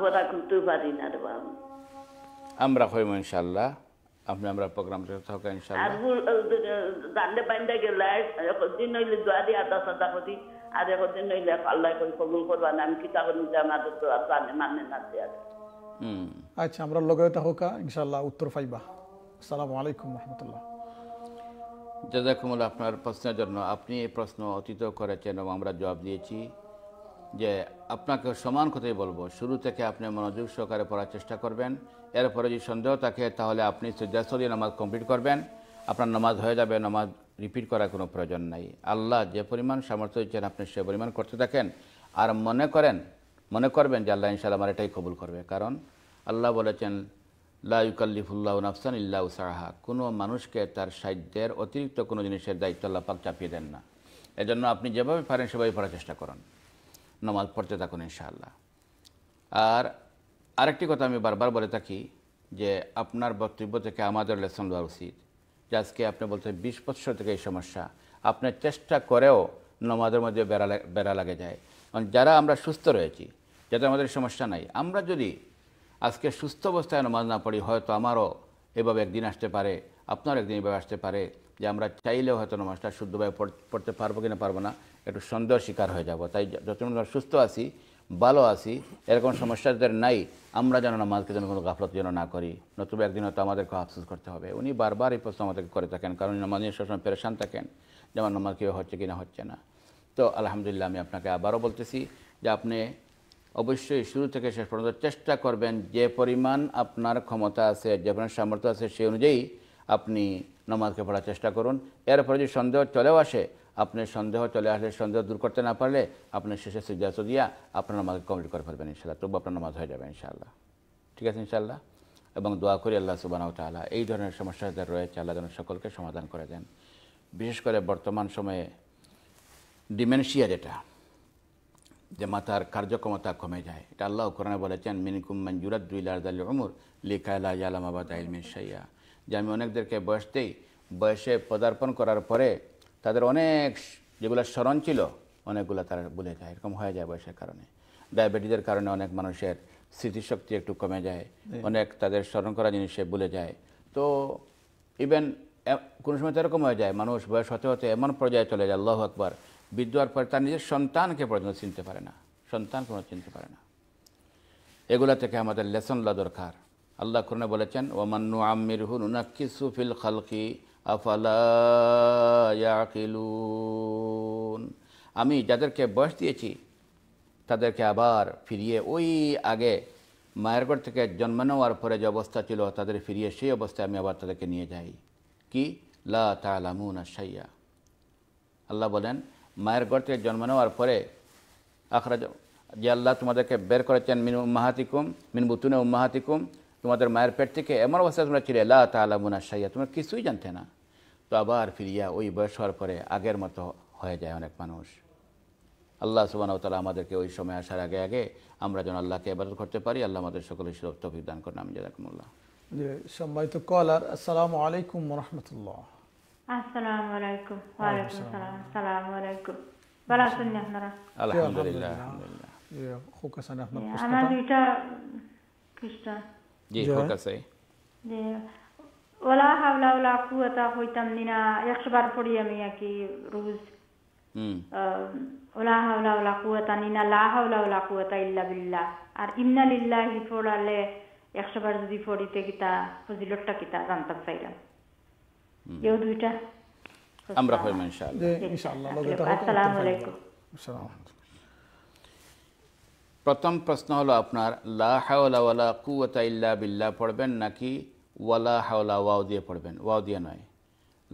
আমরা হইব ইনশাল্লাহ আপনি আমরা প্রোগ্রাম থাকা ইনশাল্লাহ দান্ডে নইলে দোয়া আদা সাদা করি আর একদিন নইলে আল্লাহ করে কবুল করবা না আমি করি তো মানে না দেয়া আচ্ছা আমরা লগে থাকা ইনশাল্লাহ উত্তর পাইবা আসসালামু আলাইকুম রহমতুল্লাহ জাজাকুমুল আপনার প্রশ্নের জন্য আপনি এই প্রশ্ন অতীত করেছেন এবং আমরা জবাব দিয়েছি যে আপনাকে সমান কথাই বলবো শুরু থেকে আপনি মনোযোগ সহকারে পড়ার চেষ্টা করবেন এরপরে যদি সন্দেহ থাকে তাহলে আপনি সূর্যাস্তরীয় নামাজ কমপ্লিট করবেন আপনার নামাজ হয়ে যাবে নামাজ রিপিট করার কোনো প্রয়োজন নাই আল্লাহ যে পরিমাণ সামর্থ্য দিচ্ছেন আপনি সে পরিমাণ করতে থাকেন আর মনে করেন মনে করবেন যে আল্লাহ ইনশাল আমার এটাই কবুল করবে কারণ আল্লাহ বলেছেন লাউকাল্লিফুল্লাহ নাফসান ইল্লা সাহা কোনো মানুষকে তার সাহিত্যের অতিরিক্ত কোনো জিনিসের দায়িত্ব আল্লাহ পাক চাপিয়ে দেন না এজন্য আপনি যেভাবে পারেন সেভাবে পড়ার চেষ্টা করুন নামাজ পড়তে থাকুন ইনশাআল্লাহ আর আরেকটি কথা আমি বারবার বলে থাকি যে আপনার বক্তব্য থেকে আমাদের লেসন দেওয়া উচিত যে আজকে আপনি বলছেন বিশ বৎসর থেকে এই সমস্যা আপনার চেষ্টা করেও নমাজের মধ্যে বেড়া বেড়া লাগে যায় কারণ যারা আমরা সুস্থ রয়েছি যাতে আমাদের সমস্যা নাই আমরা যদি আজকে সুস্থ অবস্থায় নমাজ না পড়ি হয়তো আমারও এভাবে একদিন আসতে পারে আপনার একদিন এভাবে আসতে পারে যে আমরা চাইলেও হয়তো নমাজটা শুদ্ধভাবে পড়তে পারবো কি না পারবো না একটু সন্দেহ শিকার হয়ে যাব তাই যতক্ষণ আমরা সুস্থ আছি ভালো আছি এরকম সমস্যা যাদের নাই আমরা যেন নামাজকে যেন কোনো গাফলত যেন না করি নতুবা একদিন হয়তো আমাদেরকে আফসোস করতে হবে উনি বারবার এই প্রশ্ন আমাদেরকে করে থাকেন কারণ নামাজ নিয়ে সবসময় পেরেশান থাকেন যেমন নামাজ কীভাবে হচ্ছে কি না হচ্ছে না তো আলহামদুলিল্লাহ আমি আপনাকে আবারও বলতেছি যে আপনি অবশ্যই শুরু থেকে শেষ পর্যন্ত চেষ্টা করবেন যে পরিমাণ আপনার ক্ষমতা আছে যে পরিমাণ সামর্থ্য আছে সেই অনুযায়ী আপনি নামাজকে পড়ার চেষ্টা করুন এরপরে যদি সন্দেহ চলেও আসে আপনার সন্দেহ চলে আসলে সন্দেহ দূর করতে না পারলে আপনার শেষে সিদ্ধান্ত দিয়া আপনার নামাজ কমপ্লিট করে ফেলবেন ইনশাল্লাহ তবু আপনার নামাজ হয়ে যাবে ইনশাল্লাহ ঠিক আছে ইনশাল্লাহ এবং দোয়া করি আল্লাহ সুবানাও তালা এই ধরনের সমস্যা যাদের রয়েছে আল্লাহ যেন সকলকে সমাধান করে দেন বিশেষ করে বর্তমান সময়ে ডিমেনশিয়া যেটা যে মাথার কার্যক্ষমতা কমে যায় এটা আল্লাহ কোরআনে বলেছেন মিনকুম মঞ্জুরাত দুই লাল উমর লিকাইলা ইয়ালামাবাদ আইল মিনশাইয়া যে আমি অনেকদেরকে বয়সতেই বয়সে পদার্পণ করার পরে তাদের অনেক যেগুলো স্মরণ ছিল অনেকগুলো তারা ভুলে যায় এরকম হয়ে যায় বয়সের কারণে ডায়াবেটিসের কারণে অনেক মানুষের স্মৃতিশক্তি একটু কমে যায় অনেক তাদের স্মরণ করা জিনিসে ভুলে যায় তো ইভেন কোনো সময় তো এরকম হয়ে যায় মানুষ বয়স হতে হতে এমন পর্যায়ে চলে যায় আল্লাহ আকবর বিদ্যার পরে তার নিজের সন্তানকে পর্যন্ত চিনতে পারে না সন্তান কোনো চিনতে পারে না এগুলা থেকে আমাদের লেসনলা দরকার আল্লাহ করনে বলেছেন ওমান্ন আমির হুন উনাক্কিসু ফিল খালকি আফালুন আমি যাদেরকে বয়স দিয়েছি তাদেরকে আবার ফিরিয়ে ওই আগে মায়ের ঘর থেকে জন্ম নেওয়ার পরে যে অবস্থা ছিল তাদের ফিরিয়ে সেই অবস্থায় আমি আবার তাদেরকে নিয়ে যাই কি লা তালামুন আশাইয়া আল্লাহ বলেন মায়ের ঘর থেকে জন্ম নেওয়ার পরে আখরা যে আল্লাহ তোমাদেরকে বের করেছেন মিন উম্মাহাতিকুম মিন বুতুনে উম্মাহাতিকুম তোমাদের মায়ের পেট থেকে এমন অবস্থায় তোমরা ছিলে লা তালা মুনাশাইয়া তোমরা কিছুই জানতে না তো আবার ফিরিয়া ওই বয়স হওয়ার পরে আগের মতো হয়ে যায় অনেক মানুষ আল্লাহ সুবান তালা আমাদেরকে ওই সময় আসার আগে আগে আমরা যেন আল্লাহকে এবার করতে পারি আল্লাহ আমাদের সকলের সুরভ তফিক দান করেন আমি জাজাকুমুল্লাহ সম্মানিত কলার আসসালামু আলাইকুম রহমতুল্লাহ আসসালামু আলাইকুম ওয়া আলাইকুম আসসালাম আসসালামু আলাইকুম ভালো আছেন আপনারা আলহামদুলিল্লাহ আলহামদুলিল্লাহ খুব আছেন আপনার হ্যাঁ, আমার দুইটা জি কাছে ওলা হাওলা ওলা কুয়াতা হইতাম দিনা একশোবার পড়ি আমি আর কি রোজ ওলা হাওলা ওলা কুয়াতা নিনা লা হাওলা ওলা কুয়াতা ইল্লা বিল্লাহ আর ইন্না লিল্লাহি পড়ালে একশোবার যদি পড়িতে কিতা ফজিলতটা কিতা জানতাম চাইলাম এও দুইটা আমরা হয় ইনশাআল্লাহ ইনশাআল্লাহ আসসালামু আলাইকুম আসসালামু আলাইকুম প্রথম প্রশ্ন হলো আপনার লা হাওলা ওয়ালা কুয়াতা ইল্লা বিল্লা পড়বেন নাকি ওয়ালা হাওলা ওয়াও দিয়ে পড়বেন ওয়াও দিয়ে নয়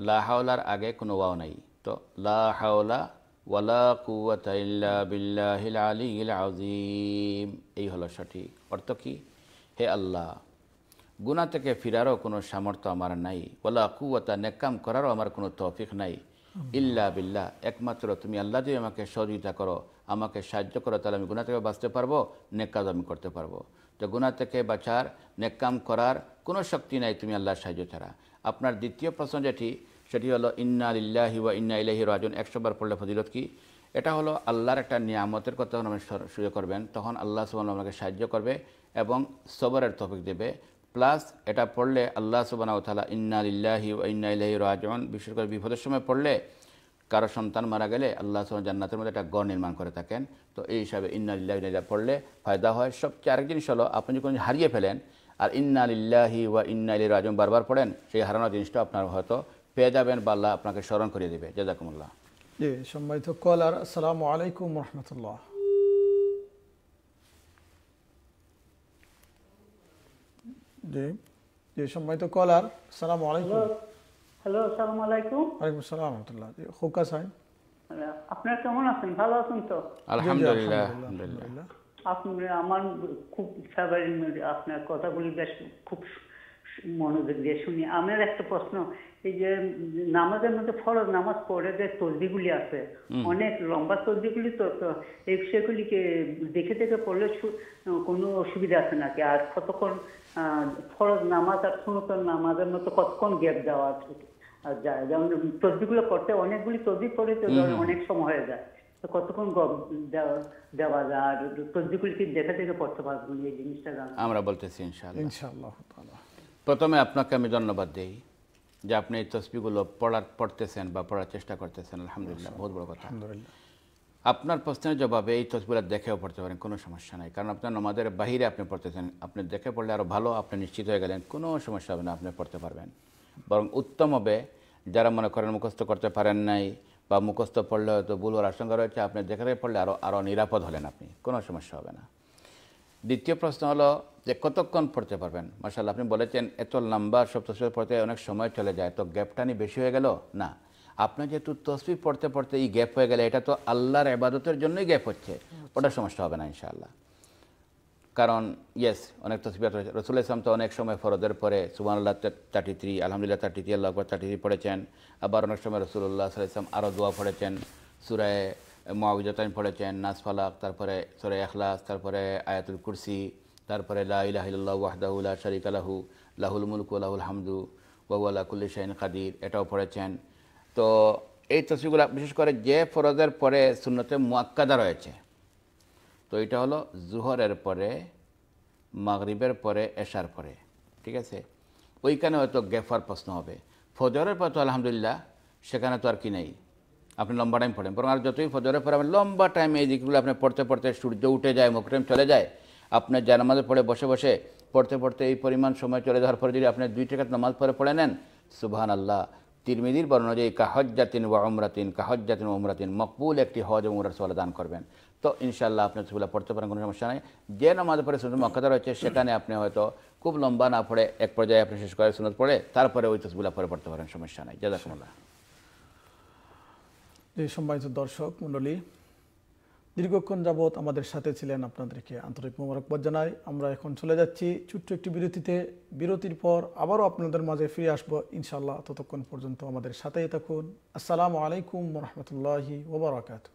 লা হাওলার আগে কোনো ওয়াও নাই তো লা হাওলা ওয়ালা কুয়াতা ইল্লা বিল্লাহিল আলিল আজিম এই হলো সঠিক অর্থ কি হে আল্লাহ গুণা থেকে ফিরারও কোনো সামর্থ্য আমার নাই ওলা কুয়াতা নেকাম করারও আমার কোনো তৌফিক নাই ইল্লা বিল্লা একমাত্র তুমি আল্লাহ যদি আমাকে সহযোগিতা করো আমাকে সাহায্য করো তাহলে আমি গুণা থেকে বাঁচতে পারবো নেক কাজ আমি করতে পারবো তো গুণা থেকে বাঁচার কাম করার কোনো শক্তি নাই তুমি আল্লাহর সাহায্য ছাড়া আপনার দ্বিতীয় প্রশ্ন যেটি সেটি হলো ইন্না ইল্লাহি ওয়া ইন্না ইল্লাহি রাজন একশোবার পড়লে ফজিলত কি এটা হলো আল্লাহর একটা নিয়ামতের কথা আমি সুযোগ করবেন তখন আল্লাহ সুবাহ আমাকে সাহায্য করবে এবং সবরের তফিক দেবে প্লাস এটা পড়লে আল্লাহ সুবানাউতালা ইন্না ইল্লাহি ও ইন্না রাজন বিশেষ করে বিপদের সময় পড়লে কারো সন্তান মারা গেলে আল্লাহ সুবান জান্নাতের মধ্যে একটা গড় নির্মাণ করে থাকেন তো এই হিসাবে ইন্না ইল্লাহ ইল্লাহ পড়লে ফায়দা হয় সবচেয়ে আরেক জিনিস হলো আপনি যখন হারিয়ে ফেলেন আর ইন্না ইল্লাহি ওয়া ইন্না ইল্লি রাজন বারবার পড়েন সেই হারানো জিনিসটা আপনার হয়তো পেয়ে যাবেন বা আল্লাহ আপনাকে স্মরণ করিয়ে দেবে জাজাকুমুল্লাহ জি সম্মানিত কলার আসসালামু আলাইকুম রহমতুল্লাহ জি জি সম্মানিত কলার সালাম আলাইকুম হ্যালো আলাইকুম ওয়ালাইকুম জি সাহেব কেমন আছেন ভালো আছেন তো আলহামদুলিল্লাহ আপনি আমার খুব ফেভারিট আপনার কথাগুলি বেশ খুব মনোযোগ দিয়ে শুনি আমার একটা প্রশ্ন এই যে নামাজের মধ্যে ফরজ নামাজ পড়ে যে তসবিগুলি আছে অনেক লম্বা তসবিগুলি তো তো এই বিষয়গুলিকে দেখে দেখে পড়লে কোনো অসুবিধা আছে নাকি আর কতক্ষণ ফরজ নামাজ আর সুনতন নামাজের মতো কতক্ষণ গ্যাপ দেওয়া যায় যেমন তসবিগুলো করতে অনেকগুলি তসবি পড়ে তো অনেক সময় হয়ে যায় তো কতক্ষণ দেওয়া যায় আর তসবিগুলি কি দেখে দেখে পড়তে পারবো এই জিনিসটা আমরা বলতেছি ইনশাআল্লাহ ইনশাআল্লাহ প্রথমে আপনাকে আমি ধন্যবাদ দিই যে আপনি এই তসবিগুলো পড়ার পড়তেছেন বা পড়ার চেষ্টা করতেছেন আলহামদুলিল্লাহ বহুত বড় কথা আলহামদুলিল্লাহ আপনার প্রশ্নের জবাবে এই তসবিরা দেখেও পড়তে পারেন কোনো সমস্যা নাই কারণ আপনার নমাদের বাহিরে আপনি পড়তেছেন আপনি দেখে পড়লে আরও ভালো আপনি নিশ্চিত হয়ে গেলেন কোনো সমস্যা হবে না আপনি পড়তে পারবেন বরং উত্তম হবে যারা মনে করেন মুখস্থ করতে পারেন নাই বা মুখস্থ পড়লে হয়তো ভুল হওয়ার আশঙ্কা রয়েছে আপনি দেখে পড়লে আরও আরও নিরাপদ হলেন আপনি কোনো সমস্যা হবে না দ্বিতীয় প্রশ্ন হলো যে কতক্ষণ পড়তে পারবেন মার্শাল আপনি বলেছেন এত লম্বা সব তসবির পড়তে অনেক সময় চলে যায় তো গ্যাপটানি বেশি হয়ে গেল না আপনার যেহেতু তসবির পড়তে পড়তে এই গ্যাপ হয়ে গেলে এটা তো আল্লাহর আবাদতের জন্যই গ্যাপ হচ্ছে ওটা সমস্যা হবে না ইনশাআল্লাহ কারণ ইয়েস অনেক তসবির রসুল ইসলাম তো অনেক সময় ফরজের পরে সুবানুল্লাহ থার্টি থ্রি আলহামদুলিল্লাহ থার্টি থ্রি আল্লাহ আকবর থার্টি থ্রি পড়েছেন আবার অনেক সময় রসুল্লাহ সাল ইসলাম আরও দোয়া পড়েছেন সুরায় মোয়াবিজাতাইন পড়েছেন নাসফালাক তারপরে সুরায় এখলাস তারপরে আয়াতুল কুরসি তারপরে লাহিল্লাহ ওয়াহদাহুল্লাহ শরিক আলাহু লাহুল মুলকু লাহুল হামদু আল্লাহ কুল্লি শাহিন কাদির এটাও পড়েছেন তো এই তসবিগুলো বিশেষ করে যে ফরজের পরে সুন্নতে মোয়াক্কাদা রয়েছে তো এটা হলো জুহরের পরে মাগরিবের পরে এশার পরে ঠিক আছে ওইখানে হয়তো গেফার প্রশ্ন হবে ফজরের পর তো আলহামদুলিল্লাহ সেখানে তো আর কি নেই আপনি লম্বা টাইম পড়েন বরং আর যতই ফজরের পরে আপনি লম্বা টাইম এই দিকগুলো আপনি পড়তে পড়তে সূর্য উঠে যায় টাইম চলে যায় আপনার জানামাজে পড়ে বসে বসে পড়তে পড়তে এই পরিমাণ সময় চলে যাওয়ার পরে যদি আপনি দুই টাকা নামাজ পরে পড়ে নেন সুবাহান আল্লাহ তিরমিদির বর্ণ যে কাহজ্জাতিন ওয়া উমরাতিন কাহজ্জাতিন উমরাতিন মকবুল একটি হজ উমরার সোলা দান করবেন তো ইনশাল্লাহ আপনি সেগুলো পড়তে পারেন কোনো সমস্যা নেই যে নামাজ পড়ে সুন্দর মক্কাদার রয়েছে সেখানে আপনি হয়তো খুব লম্বা না পড়ে এক পর্যায়ে আপনি শেষ করে সুন্দর পড়ে তারপরে ওই তসগুলা পরে পড়তে পারেন সমস্যা নাই জাজাকুমুল্লাহ সম্মানিত দর্শক মন্ডলী দীর্ঘক্ষণ যাবৎ আমাদের সাথে ছিলেন আপনাদেরকে আন্তরিক মোবারকবাদ জানাই আমরা এখন চলে যাচ্ছি ছোট্ট একটি বিরতিতে বিরতির পর আবারও আপনাদের মাঝে ফিরে আসব ইনশাল্লাহ ততক্ষণ পর্যন্ত আমাদের সাথেই থাকুন আসসালামু আলাইকুম রহমতুল্লাহি ওবরাকাতু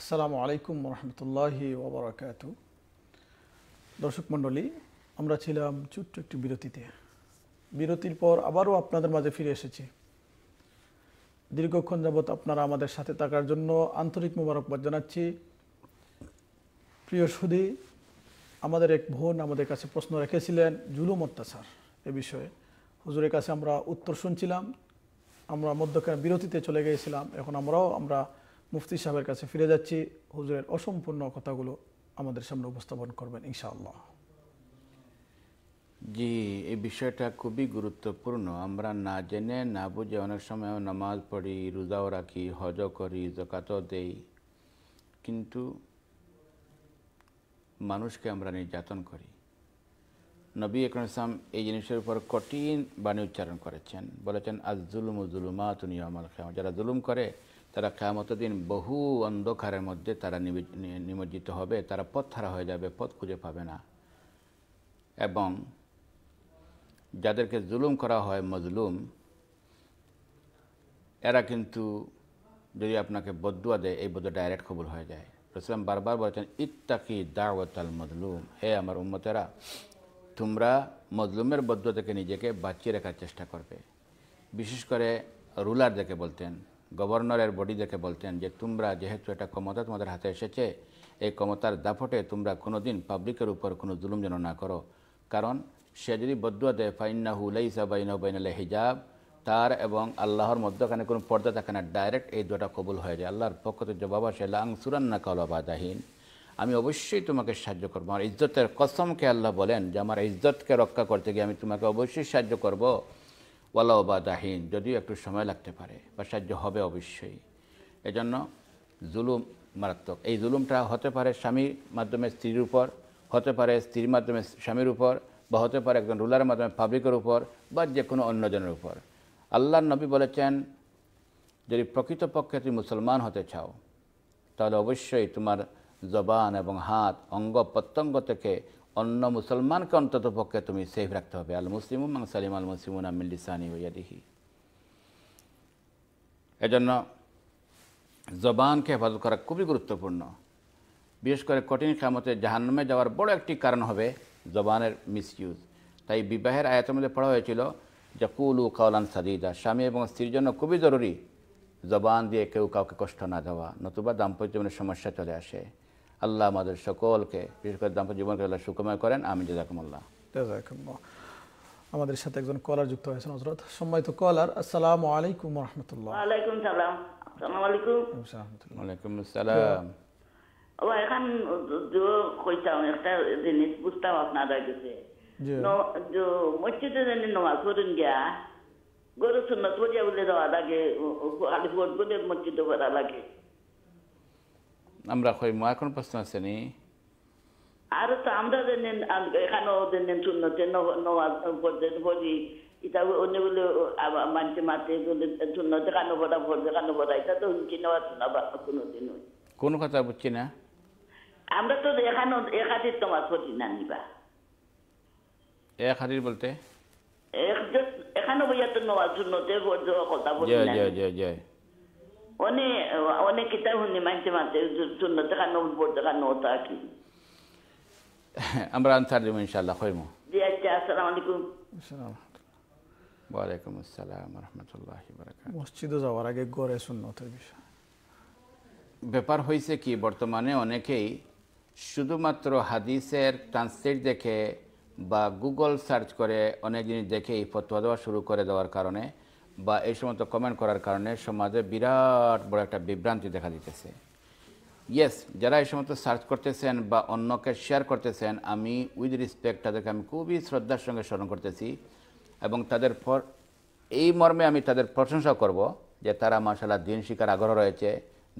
আসসালামু আলাইকুম রহমতুল্লাহি ওবরাকাত দর্শক মণ্ডলী আমরা ছিলাম ছোট্ট একটু বিরতিতে বিরতির পর আবারও আপনাদের মাঝে ফিরে এসেছি দীর্ঘক্ষণ যাবৎ আপনারা আমাদের সাথে থাকার জন্য আন্তরিক মোবারকবাদ জানাচ্ছি প্রিয় সুদী আমাদের এক বোন আমাদের কাছে প্রশ্ন রেখেছিলেন জুলুম অত্যাচার এ বিষয়ে হুজুরের কাছে আমরা উত্তর শুনছিলাম আমরা মধ্যকার বিরতিতে চলে গিয়েছিলাম এখন আমরাও আমরা মুফতি সাহেবের কাছে ফিরে যাচ্ছি হুজুরের অসম্পূর্ণ কথাগুলো আমাদের সামনে উপস্থাপন করবেন ইনশাআল্লাহ জি এই বিষয়টা খুবই গুরুত্বপূর্ণ আমরা না জেনে না বুঝে অনেক সময় নামাজ পড়ি রোজাও রাখি হজ করি জকাত দেই কিন্তু মানুষকে আমরা নির্যাতন করি নবী ইকরম এই জিনিসের উপর কঠিন বাণী উচ্চারণ করেছেন বলেছেন আজ জুলুম জুলুমা তুনিয়া আমার খেয়াম যারা জুলুম করে তারা কেয়ামত দিন বহু অন্ধকারের মধ্যে তারা নিমজ্জিত হবে তারা পথ হারা হয়ে যাবে পথ খুঁজে পাবে না এবং যাদেরকে জুলুম করা হয় মজলুম এরা কিন্তু যদি আপনাকে বদুয়া দেয় এই বদুয়া ডাইরেক্ট কবুল হয়ে যায় রসলাম বারবার বলেছেন ইত্তাকি দাওয়াতাল মজলুম হে আমার উম্মতেরা তোমরা মজলুমের বদুয়া থেকে নিজেকে বাঁচিয়ে রাখার চেষ্টা করবে বিশেষ করে রুলার দেখে বলতেন গভর্নরের বডি দেখে বলতেন যে তোমরা যেহেতু এটা ক্ষমতা তোমাদের হাতে এসেছে এই ক্ষমতার দাফটে তোমরা কোনো দিন পাবলিকের উপর কোনো জুলুম যেন না করো কারণ সে যদি বদুয়া দেয় ফাইনাহু লাইসা বাইন বাইনালে হিজাব তার এবং আল্লাহর মধ্যখানে কোনো পর্দা থাকে না ডাইরেক্ট এই দুটা কবুল হয়ে যায় আল্লাহর পক্ষ থেকে জবাব আসে লাং সুরান্না কলবাদাহীন আমি অবশ্যই তোমাকে সাহায্য করবো আমার ইজ্জতের কসমকে আল্লাহ বলেন যে আমার ইজ্জতকে রক্ষা করতে গিয়ে আমি তোমাকে অবশ্যই সাহায্য করবো ওয়ালাও বা দাহিন যদিও একটু সময় লাগতে পারে বা সাহায্য হবে অবশ্যই এজন্য জুলুম মারাত্মক এই জুলুমটা হতে পারে স্বামীর মাধ্যমে স্ত্রীর উপর হতে পারে স্ত্রীর মাধ্যমে স্বামীর উপর বা হতে পারে একজন রুলারের মাধ্যমে পাবলিকের উপর বা যে কোনো অন্যজনের উপর আল্লাহ নবী বলেছেন যদি প্রকৃতপক্ষে তুমি মুসলমান হতে চাও তাহলে অবশ্যই তোমার জবান এবং হাত অঙ্গ প্রত্যঙ্গ থেকে অন্য মুসলমানকে অন্তত পক্ষে তুমি সেফ রাখতে হবে আল মুসলিম মাংসালিম আল মুসলিমুন আমিল্লিসানি দেখি এজন্য জবানকে হেফাজত করা খুবই গুরুত্বপূর্ণ বিশেষ করে কঠিন ক্ষমতে জাহান্নামে যাওয়ার বড় একটি কারণ হবে জবানের মিসইউজ তাই বিবাহের আয়াতের মধ্যে পড়া হয়েছিল যে কুলু কাওলান সাদিদা স্বামী এবং স্ত্রীর জন্য খুবই জরুরি জবান দিয়ে কেউ কাউকে কষ্ট না দেওয়া নতুবা দাম্পত্য জীবনের সমস্যা চলে আসে আল্লাহ আমাদের সকলকে বিশেষ করে দাম্পত্য জীবনকে আল্লাহ সুখময় করেন আমি জাজাকুমুল্লাহ আমাদের সাথে একজন কলার যুক্ত হয়েছেন হজরত সম্মানিত কলার আসসালাম আলাইকুম রহমতুল্লাহ ওয়ালাইকুম সালাম আলাইকুম আসসালাম এখন একটা মসজিদে যাওয়া লাগে মসজিদে লাগে আমরা কই মা এখন প্রশ্ন আছে নি আর তো আমরা যেন এখানে নেন শূন্য যেন শূন্যতে নজি এটা অন্য বলে মানছে মাতে বলে শূন্যতে কানো ভরা ভরবে কানো ভরা এটা তো হুমকি নেওয়া শোনা বা দিন কোন কথা বুঝছি না আমরা তো এখানে এক হাতির তোমার ক্ষতি না নিবা এক হাতির বলতে এখানে বইয়া তো নেওয়া শূন্যতে ভরবে কথা বলি না Oni, oni kitahuni manche-manche, sunnata kan ubud kan কি আমরা আনসার দেবো ইনশাল্লাহ হইমো জি আচ্ছা আসসালামু আলাইকুম ওয়ালাইকুম আসসালাম রহমতুল্লাহ মসজিদে যাওয়ার আগে গড়ে সুন্নতের বিষয় ব্যাপার হয়েছে কি বর্তমানে অনেকেই শুধুমাত্র হাদিসের ট্রান্সলেট দেখে বা গুগল সার্চ করে অনেক জিনিস দেখে এই ফতোয়া দেওয়া শুরু করে দেওয়ার কারণে বা এই সমস্ত কমেন্ট করার কারণে সমাজে বিরাট বড় একটা বিভ্রান্তি দেখা দিতেছে ইয়েস যারা এই সমস্ত সার্চ করতেছেন বা অন্যকে শেয়ার করতেছেন আমি উইথ রিসপেক্ট তাদেরকে আমি খুবই শ্রদ্ধার সঙ্গে স্মরণ করতেছি এবং তাদের পর এই মর্মে আমি তাদের প্রশংসা করব যে তারা মাসালা দিন শিকার আগ্রহ রয়েছে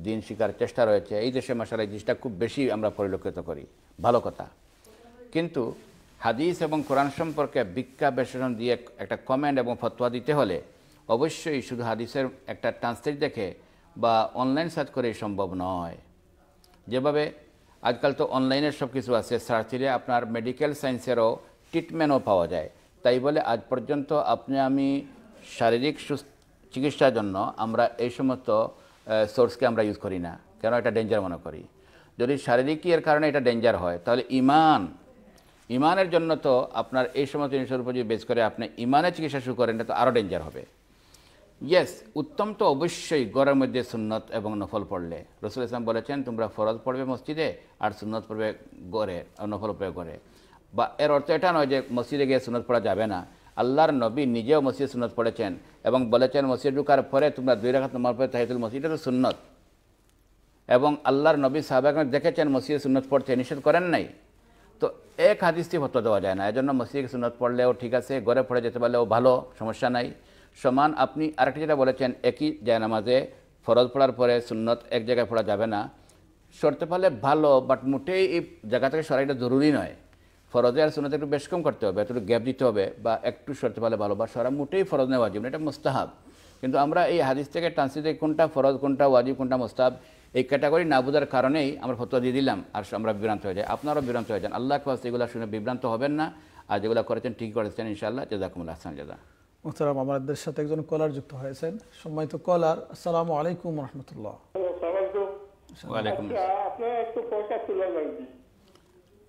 দিন শিকার চেষ্টা রয়েছে এই দেশে মাসালা এই জিনিসটা খুব বেশি আমরা পরিলক্ষিত করি ভালো কথা কিন্তু হাদিস এবং কোরআন সম্পর্কে বিজ্ঞা বিশ্লেষণ দিয়ে একটা কমেন্ট এবং ফতোয়া দিতে হলে অবশ্যই শুধু হাদিসের একটা ট্রান্সলেট দেখে বা অনলাইন সার্চ করে সম্ভব নয় যেভাবে আজকাল তো অনলাইনের সব কিছু আছে সার্চ আপনার মেডিকেল সায়েন্সেরও ট্রিটমেন্টও পাওয়া যায় তাই বলে আজ পর্যন্ত আপনি আমি শারীরিক চিকিৎসার জন্য আমরা এই সমস্ত সোর্সকে আমরা ইউজ করি না কেন এটা ডেঞ্জার মনে করি যদি শারীরিক ইয়ের কারণে এটা ডেঞ্জার হয় তাহলে ইমান ইমানের জন্য তো আপনার এই সমস্ত জিনিসের উপর যদি বেশ করে আপনি ইমানের চিকিৎসা শুরু করেন তো আরও ডেঞ্জার হবে ইয়েস উত্তম তো অবশ্যই গড়ের মধ্যে সুন্নত এবং নফল পড়লে রসুল ইসলাম বলেছেন তোমরা ফরজ পড়বে মসজিদে আর সুন্নত পড়বে গড়ে আর নফল পড়বে গড়ে বা এর অর্থ এটা নয় যে মসজিদে গিয়ে সুন্নত পড়া যাবে না আল্লাহর নবী নিজেও মসজিদ সুন্নত পড়েছেন এবং বলেছেন মসজিদ ঢুকার পরে তোমরা দুই রাখাত তোমার পরে তাহিদুল মসজিদ এটা তো সুন্নত এবং আল্লাহর নবী সাহাবাগ দেখেছেন মসজিদে সুন্নত পড়ছে নিষেধ করেন নাই তো এক হাদিসটি ভত্ত দেওয়া যায় না এজন্য মসজিদে সুন্নত পড়লেও ঠিক আছে গড়ে পড়ে যেতে পারলেও ভালো সমস্যা নাই সমান আপনি আরেকটা যেটা বলেছেন একই জায়নামাজে ফরজ পড়ার পরে সুন্নত এক জায়গায় পড়া যাবে না সরতে পারলে ভালো বাট মোটেই এই জায়গা থেকে সরাইটা জরুরি নয় ফরজে আর সুন্নতে একটু বেশ কম করতে হবে একটু গ্যাপ দিতে হবে বা একটু সরতে পারলে ভালো বা সরা মোটেই ফরজ নেওয়া যাবে না এটা মোস্তাহাব কিন্তু আমরা এই হাদিস থেকে ট্রান্সিতে কোনটা ফরজ কোনটা ওয়াজিব কোনটা মোস্তাব এই ক্যাটাগরি না বোঝার কারণেই আমরা ফতোয়া দিয়ে দিলাম আর আমরা বিভ্রান্ত হয়ে যাই আপনারও বিভ্রান্ত হয়ে যান আল্লাহ কাছে এগুলো শুনে বিভ্রান্ত হবেন না আর যেগুলো করেছেন ঠিক করেছেন ইনশাআল্লাহ জেদাকুমুল্লাহ হাসান জাদা মোহতারাম আমাদের সাথে একজন কলার যুক্ত হয়েছেন সম্মানিত কলার আসসালাম আলাইকুম রহমতুল্লাহ আচ্ছা,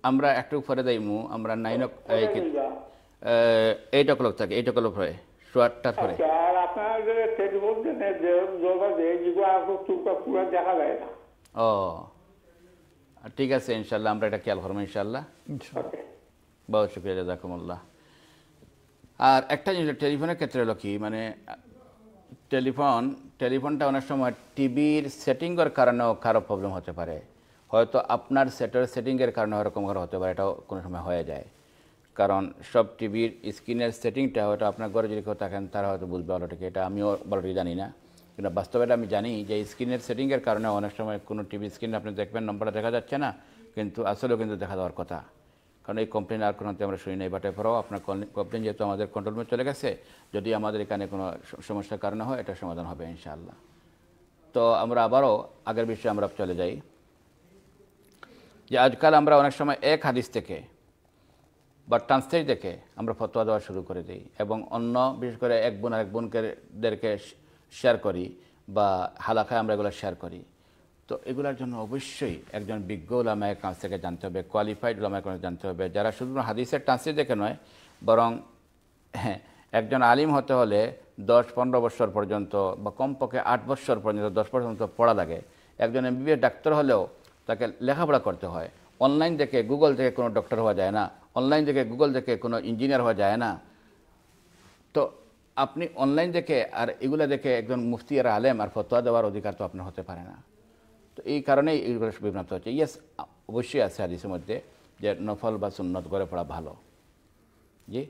আমরা একটু পরে যাইমু আমরা নাইন এইট ও ক্লক থাকে এইট ও ক্লক হয় সোয়াটার পরে ও ঠিক আছে ইনশাল্লাহ আমরা এটা খেয়াল করবো ইনশাল্লাহ বহু শুক্রিয়া জাকুমুল্লাহ আর একটা জিনিস টেলিফোনের ক্ষেত্রে হলো কি মানে টেলিফোন টেলিফোনটা অনেক সময় টিভির সেটিংয়ের কারণেও কারো প্রবলেম হতে পারে হয়তো আপনার সেটের সেটিংয়ের কারণে ওরকম ঘর হতে পারে এটাও কোনো সময় হয়ে যায় কারণ সব টিভির স্ক্রিনের সেটিংটা হয়তো আপনার ঘরে যদি কেউ থাকেন তারা হয়তো বুঝবে ভালোটাকে এটা আমিও ভালোটাকে জানি না কিন্তু বাস্তবে আমি জানি যে স্ক্রিনের সেটিংয়ের কারণে অনেক সময় কোনো টিভি স্ক্রিন আপনি দেখবেন নম্বরটা দেখা যাচ্ছে না কিন্তু আসলেও কিন্তু দেখা দেওয়ার কথা কারণ এই কমপ্লেন আর কোনোতে আমরা শুনি নাই বাট এরপরেও আপনার কমপ্লেন যেহেতু আমাদের কন্ট্রোলমে চলে গেছে যদি আমাদের এখানে কোনো সমস্যার কারণে হয় এটা সমাধান হবে ইনশাআল্লাহ তো আমরা আবারও আগের বিষয়ে আমরা চলে যাই যে আজকাল আমরা অনেক সময় এক হাদিস থেকে বা ট্রান্সলেট দেখে আমরা ফতোয়া দেওয়া শুরু করে দিই এবং অন্য বিশেষ করে এক বোন আর এক বোনকে শেয়ার করি বা হালাকায় আমরা এগুলো শেয়ার করি তো এগুলোর জন্য অবশ্যই একজন বিজ্ঞ ওলামায় কাছ থেকে জানতে হবে কোয়ালিফাইড ওলামায় কাছ জানতে হবে যারা শুধু হাদিসের টান্সে দেখে নয় বরং হ্যাঁ একজন আলিম হতে হলে দশ পনেরো বছর পর্যন্ত বা কমপক্ষে আট বছর পর্যন্ত দশ পর্যন্ত পড়া লাগে একজন এমবিবিএস ডাক্তার হলেও তাকে লেখাপড়া করতে হয় অনলাইন দেখে গুগল থেকে কোনো ডক্টর হওয়া যায় না অনলাইন দেখে গুগল থেকে কোনো ইঞ্জিনিয়ার হওয়া যায় না তো আপনি অনলাইন দেখে আর এগুলো দেখে একজন মুফতি আর আলেম আর ফতোয়া দেওয়ার অধিকার তো আপনার হতে পারে না তো এই কারণে এইগুলো বিভ্রান্ত হচ্ছে ইয়াস অবশ্যই আছে হাদিসের মধ্যে যে নফল বা সুন্নত করে পড়া ভালো জি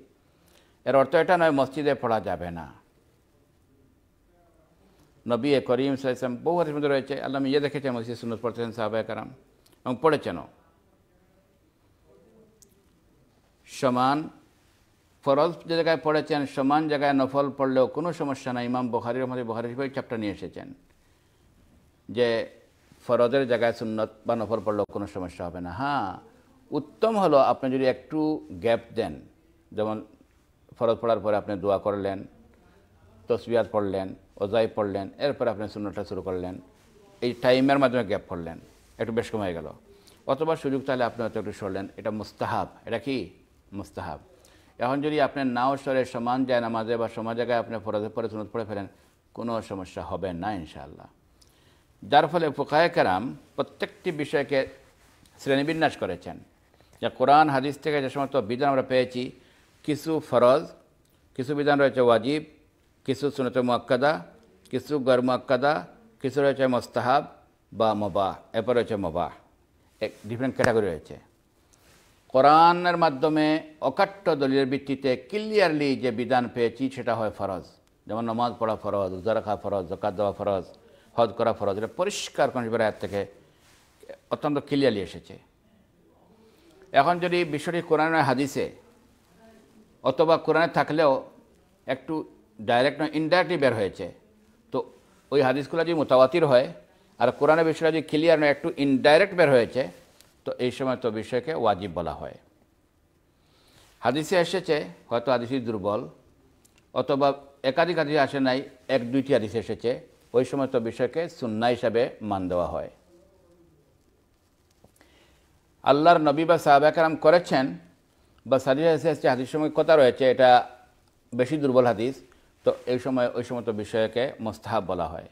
এর অর্থ এটা নয় মসজিদে পড়া যাবে না নবী এ করিম সাইসলাম বহু হাদিস মধ্যে রয়েছে আল্লাহ ইয়ে দেখেছেন মসজিদ সুন্নত পড়তেছেন সাহাবাহ কারাম এবং পড়েছেনও সমান ফরজ যে জায়গায় পড়েছেন সমান জায়গায় নফল পড়লেও কোনো সমস্যা নাই ইমাম বহারির মধ্যে বখারির চ্যাপ্টার নিয়ে এসেছেন যে ফরজের জায়গায় সুন্নত বা নফর পড়লেও কোনো সমস্যা হবে না হ্যাঁ উত্তম হলো আপনি যদি একটু গ্যাপ দেন যেমন ফরজ পড়ার পরে আপনি দোয়া করলেন তসবিয়াত পড়লেন ওজাই পড়লেন এরপর আপনি সুন্নতটা শুরু করলেন এই টাইমের মাধ্যমে গ্যাপ পড়লেন একটু বেশ কম হয়ে গেল অথবা সুযোগ তাহলে আপনি হয়তো একটু সরলেন এটা মুস্তাহাব এটা কি মুস্তাহাব এখন যদি আপনি নাও সরে সমান যায় নামাজে বা সমান জায়গায় আপনি ফরজের পরে সুন্নত পড়ে ফেলেন কোনো সমস্যা হবে না ইনশাআল্লাহ যার ফলে ফোকায় কারাম প্রত্যেকটি বিষয়কে শ্রেণীবিন্যাস করেছেন যা কোরআন হাদিস থেকে যে সমস্ত বিধান আমরা পেয়েছি কিছু ফরজ কিছু বিধান রয়েছে ওয়াজিব কিছু সুনত মোয়াক্কাদা কিছু গর মোয়াক্কাদা কিছু রয়েছে মোস্তাহাব বা মবাহ এরপর রয়েছে মবাহ এক ডিফারেন্ট ক্যাটাগরি রয়েছে কোরআনের মাধ্যমে অকাট্য দলীয় ভিত্তিতে ক্লিয়ারলি যে বিধান পেয়েছি সেটা হয় ফরজ যেমন নমাজ পড়া ফরজ রোজা রাখা ফরজ জকাত দেওয়া ফরজ হজ করা ফরজ এটা পরিষ্কার কোন আয়াত থেকে অত্যন্ত ক্লিয়ারলি এসেছে এখন যদি বিষয়টি কোরআন হাদিসে অথবা কোরআনে থাকলেও একটু ডাইরেক্ট নয় ইনডাইরেক্টলি বের হয়েছে তো ওই হাদিসগুলো যদি মোতাবাতির হয় আর কোরআনের বিষয়টা যদি ক্লিয়ার নয় একটু ইনডাইরেক্ট বের হয়েছে তো এই সময় তো বিষয়কে ওয়াজিব বলা হয় হাদিসে এসেছে হয়তো হাদিসই দুর্বল অথবা একাধিক হাদিসে আসে নাই এক দুইটি হাদিসে এসেছে ওই সমস্ত বিষয়কে সুন্না হিসাবে মান দেওয়া হয় আল্লাহর নবী বা সাহাবাকারাম করেছেন বা সাদিয়া হাদিস সময় কথা রয়েছে এটা বেশি দুর্বল হাদিস তো এই সময় ওই সমস্ত বিষয়কে মোস্তাহাব বলা হয়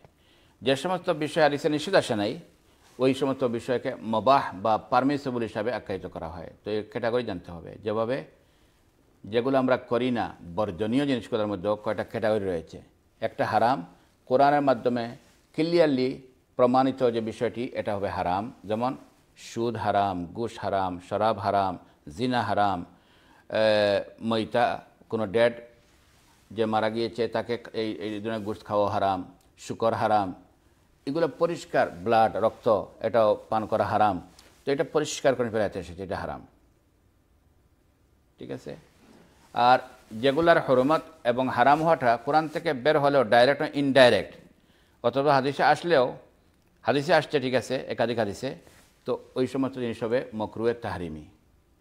যে সমস্ত বিষয় হাদিসে নিষেধ আসে নাই ওই সমস্ত বিষয়কে মবাহ বা পারমিসেবল হিসাবে আখ্যায়িত করা হয় তো এই ক্যাটাগরি জানতে হবে যেভাবে যেগুলো আমরা করি না বর্জনীয় জিনিসগুলোর মধ্যে কয়টা ক্যাটাগরি রয়েছে একটা হারাম কোরআনের মাধ্যমে ক্লিয়ারলি প্রমাণিত যে বিষয়টি এটা হবে হারাম যেমন সুদ হারাম গুস হারাম শরাব হারাম জিনা হারাম মৈতা কোনো ডেড যে মারা গিয়েছে তাকে এই এই ধরনের গুস খাওয়া হারাম শুকর হারাম এগুলো পরিষ্কার ব্লাড রক্ত এটাও পান করা হারাম তো এটা পরিষ্কার করে ফেলাতে এসেছে এটা হারাম ঠিক আছে আর যেগুলার হরমত এবং হারাম হওয়াটা কোরআন থেকে বের হলেও ডাইরেক্ট ইনডাইরেক্ট অথবা হাদিসে আসলেও হাদিসে আসছে ঠিক আছে একাধিক হাদিসে তো ওই সমস্ত জিনিস হবে মকরুয়ে তাহারিমি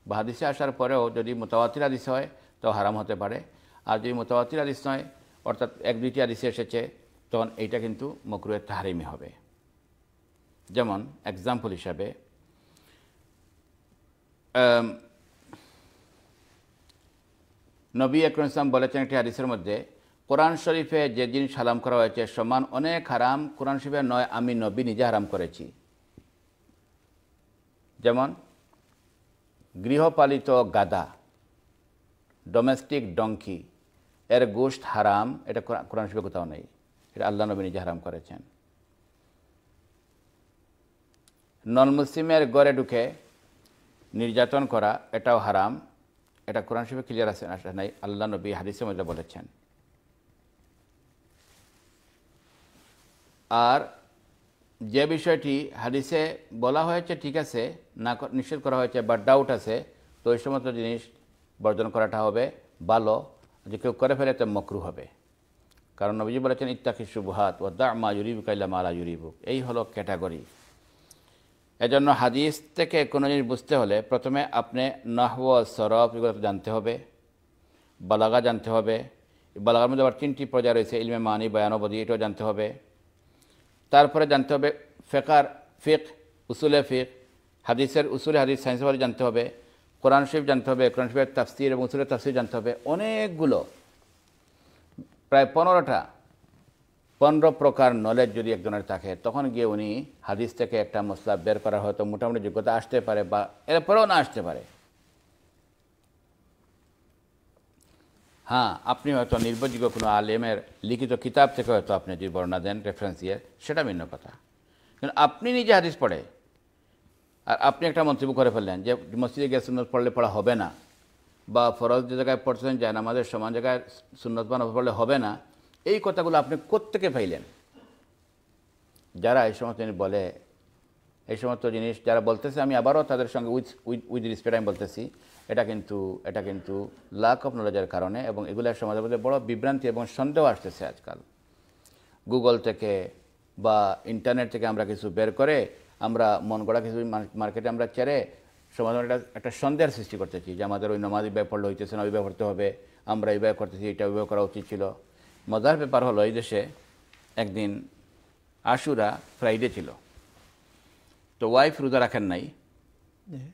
বা হাদিসে আসার পরেও যদি মোতাবাতির হাদিস হয় তো হারাম হতে পারে আর যদি মোতাবাতির হাদিস নয় অর্থাৎ এক দুইটি হাদিসে এসেছে তখন এইটা কিন্তু মকরুয়ে তাহারিমি হবে যেমন এক্সাম্পল হিসাবে নবী আকরম ইসলাম বলেছেন একটি হাদিসের মধ্যে কোরআন শরীফে যে জিনিস হারাম করা হয়েছে সমান অনেক হারাম কোরআন শরীফে নয় আমি নবী নিজে হারাম করেছি যেমন গৃহপালিত গাদা ডোমেস্টিক ডঙ্কি এর গোষ্ঠ হারাম এটা কোরআন শরীফে কোথাও নেই এটা আল্লাহ নবী নিজে হারাম করেছেন নন মুসলিমের গড়ে ঢুকে নির্যাতন করা এটাও হারাম এটা কোরআন শরীফে ক্লিয়ার আছে না নাই আল্লাহ নবী হাদিসে মজা বলেছেন আর যে বিষয়টি হাদিসে বলা হয়েছে ঠিক আছে না নিষেধ করা হয়েছে বা ডাউট আছে তো ওই সমস্ত জিনিস বর্জন করাটা হবে ভালো যে কেউ করে ফেলে তো মকরু হবে কারণ নবীজি বলেছেন ইত্তাকি সুবহাত ও দা মা ইউরিবুক ইল্লা মালা ইউরিবুক এই হলো ক্যাটাগরি এজন্য হাদিস থেকে কোনো জিনিস বুঝতে হলে প্রথমে আপনি নাহব সরফ এগুলো জানতে হবে বালাগা জানতে হবে বালাগার মধ্যে আবার তিনটি পর্যায় রয়েছে ইলমে মানি বয়ানবদি এটাও জানতে হবে তারপরে জানতে হবে ফেকার ফিক উসুলে ফিক হাদিসের উসুলে হাদিস সায়েন্স ব্যাপারে জানতে হবে কোরআন শরীফ জানতে হবে কোরআন শরীফের তাফসির এবং উসুলের তাফসির জানতে হবে অনেকগুলো প্রায় পনেরোটা পনেরো প্রকার নলেজ যদি একজনের থাকে তখন গিয়ে উনি হাদিস থেকে একটা মশলা বের করা হয়তো মোটামুটি যোগ্যতা আসতে পারে বা এরপরেও না আসতে পারে হ্যাঁ আপনি হয়তো নির্ভরযোগ্য কোনো আলেমের লিখিত কিতাব থেকে হয়তো আপনি যদি বর্ণনা দেন রেফারেন্স দিয়ে সেটা ভিন্ন কথা কিন্তু আপনি নিজে হাদিস পড়ে আর আপনি একটা মন্তব্য করে ফেললেন যে মসজিদে গিয়ে সুন্নত পড়লে পড়া হবে না বা ফরজ যে জায়গায় পড়ছেন যায় আমাদের সমান জায়গায় সুন্নত বান পড়লে হবে না এই কথাগুলো আপনি কোত্থেকে পাইলেন যারা এই সমস্ত জিনিস বলে এই সমস্ত জিনিস যারা বলতেছে আমি আবারও তাদের সঙ্গে উইথ উইথ রিসপেক্ট আমি বলতেছি এটা কিন্তু এটা কিন্তু লাক অফ নলেজের কারণে এবং এগুলো সমাজের মধ্যে বড় বিভ্রান্তি এবং সন্দেহ আসতেছে আজকাল গুগল থেকে বা ইন্টারনেট থেকে আমরা কিছু বের করে আমরা মন গড়া কিছু মার্কেটে আমরা চেরে সমাজের একটা একটা সন্দেহের সৃষ্টি করতেছি যে আমাদের ওই নমাজ ব্যয় পড়লে হইতেছে না ওই ব্যয় করতে হবে আমরা এই ব্যয় করতেছি এটা ওই করা উচিত ছিল মজার ব্যাপার হলো এই দেশে একদিন আশুরা ফ্রাইডে ছিল তো ওয়াইফ রোজা রাখেন নাই হ্যাঁ।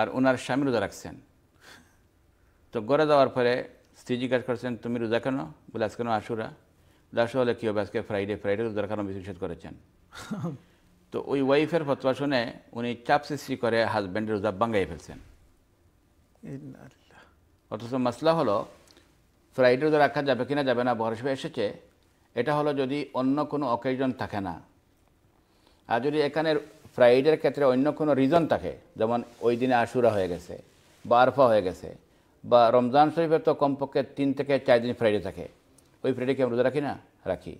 আর ওনার স্বামী রোজা রাখছেন তো গড়ে যাওয়ার পরে স্ত্রী জিজ্ঞাসা করছেন তুমি রোজা কেন বলে আজকে কেন আশুরা দাসু হলে কী হবে আজকে ফ্রাইডে ফ্রাইডে রোজা রাখানো বিশেষ করেছেন (laughs) তো ওই ওয়াইফের ফতোয়া শুনে উনি চাপ সৃষ্টি করে হাজব্যান্ডের রোজা বাঙ্গাই ফেলছেন অথচ মাসলা হলো ফ্রাইডে রোজা রাখা যাবে কিনা যাবে না হিসেবে এসেছে এটা হলো যদি অন্য কোনো অকেজন থাকে না আর যদি এখানে ফ্রাইডের ক্ষেত্রে অন্য কোনো রিজন থাকে যেমন ওই দিনে আশুরা হয়ে গেছে বা আরফা হয়ে গেছে বা রমজান শরীফের তো কমপক্ষে তিন থেকে চার দিন ফ্রাইডে থাকে ওই ফ্রাইডেকে আমরা রোজা রাখি না রাখি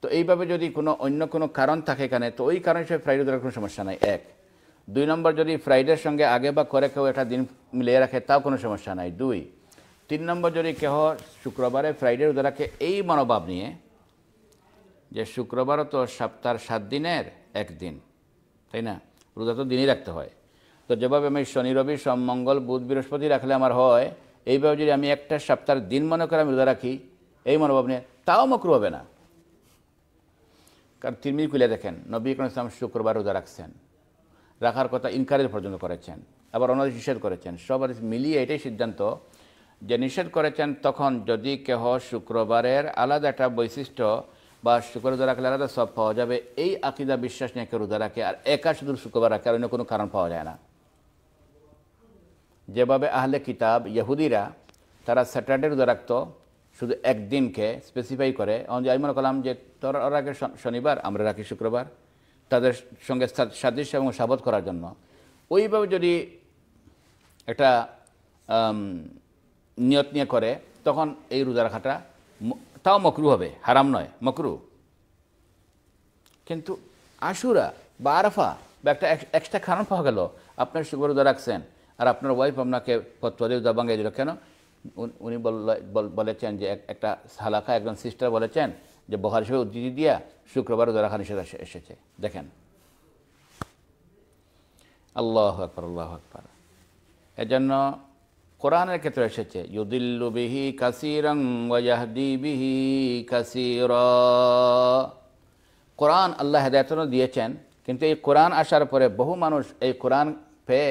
তো এইভাবে যদি কোনো অন্য কোনো কারণ থাকে এখানে তো ওই কারণ হিসেবে ফ্রাইডে রোজার কোনো সমস্যা নাই এক দুই নম্বর যদি ফ্রাইডের সঙ্গে আগে বা করে কেউ একটা দিন মিলিয়ে রাখে তাও কোনো সমস্যা নাই দুই তিন নম্বর যদি কেহ শুক্রবারে ফ্রাইডে রোজা রাখে এই মনোভাব নিয়ে যে শুক্রবারও তো সপ্তাহ সাত দিনের একদিন তাই না রোজা তো দিনই রাখতে হয় তো যেভাবে আমি শনি রবি সোম মঙ্গল বুধ বৃহস্পতি রাখলে আমার হয় এইভাবে যদি আমি একটা সপ্তাহের দিন মনে করে আমি রোজা রাখি এই মনোভাব নিয়ে তাও মকরু হবে না কারণ তিনি কুলে দেখেন নবী ইকরম ইসলাম শুক্রবার রোজা রাখছেন রাখার কথা ইনকারেজ পর্যন্ত করেছেন আবার অন্য নিষেধ করেছেন সবার মিলিয়ে এটাই সিদ্ধান্ত যে নিষেধ করেছেন তখন যদি কেহ শুক্রবারের আলাদা একটা বৈশিষ্ট্য বা শুক্র রোজা রাখলে আলাদা সব পাওয়া যাবে এই আকিদা বিশ্বাস নিয়ে কেউ রোজা রাখে আর একা শুধু শুক্রবার রাখে আর অন্য কোনো কারণ পাওয়া যায় না যেভাবে আহলে কিতাব ইহুদিরা তারা স্যাটারডে রোজা রাখতো শুধু একদিনকে স্পেসিফাই করে আমি মনে করলাম যে তোরা রাখে শনিবার আমরা রাখি শুক্রবার তাদের সঙ্গে সাদৃশ্য এবং সাবধ করার জন্য ওইভাবে যদি একটা নিয়ত নিয়ে করে তখন এই রোজা রাখাটা তাও মকরু হবে হারাম নয় মকরু কিন্তু আশুরা বা আরফা বা একটা এক্সট্রা খারণ পাওয়া গেল আপনার সুগর রোজা রাখছেন আর আপনার ওয়াইফ আপনাকে ফতোয়া দিয়ে রোজা ভাঙিয়ে দিল কেন উনি বলেছেন যে একটা সালাকা একজন সিস্টার বলেছেন যে বহার হিসেবে উদ্ধৃতি দিয়া শুক্রবার রোজা রাখা নিষেধ এসেছে দেখেন আল্লাহ আকবর আল্লাহ আকবর এজন্য কোরআনের ক্ষেত্রে এসেছে ইউদিল্লু বিহি কাসিরং ওয়াহদি বিহি কাসির কোরআন আল্লাহ হেদায়তন দিয়েছেন কিন্তু এই কোরআন আসার পরে বহু মানুষ এই কোরআন পেয়ে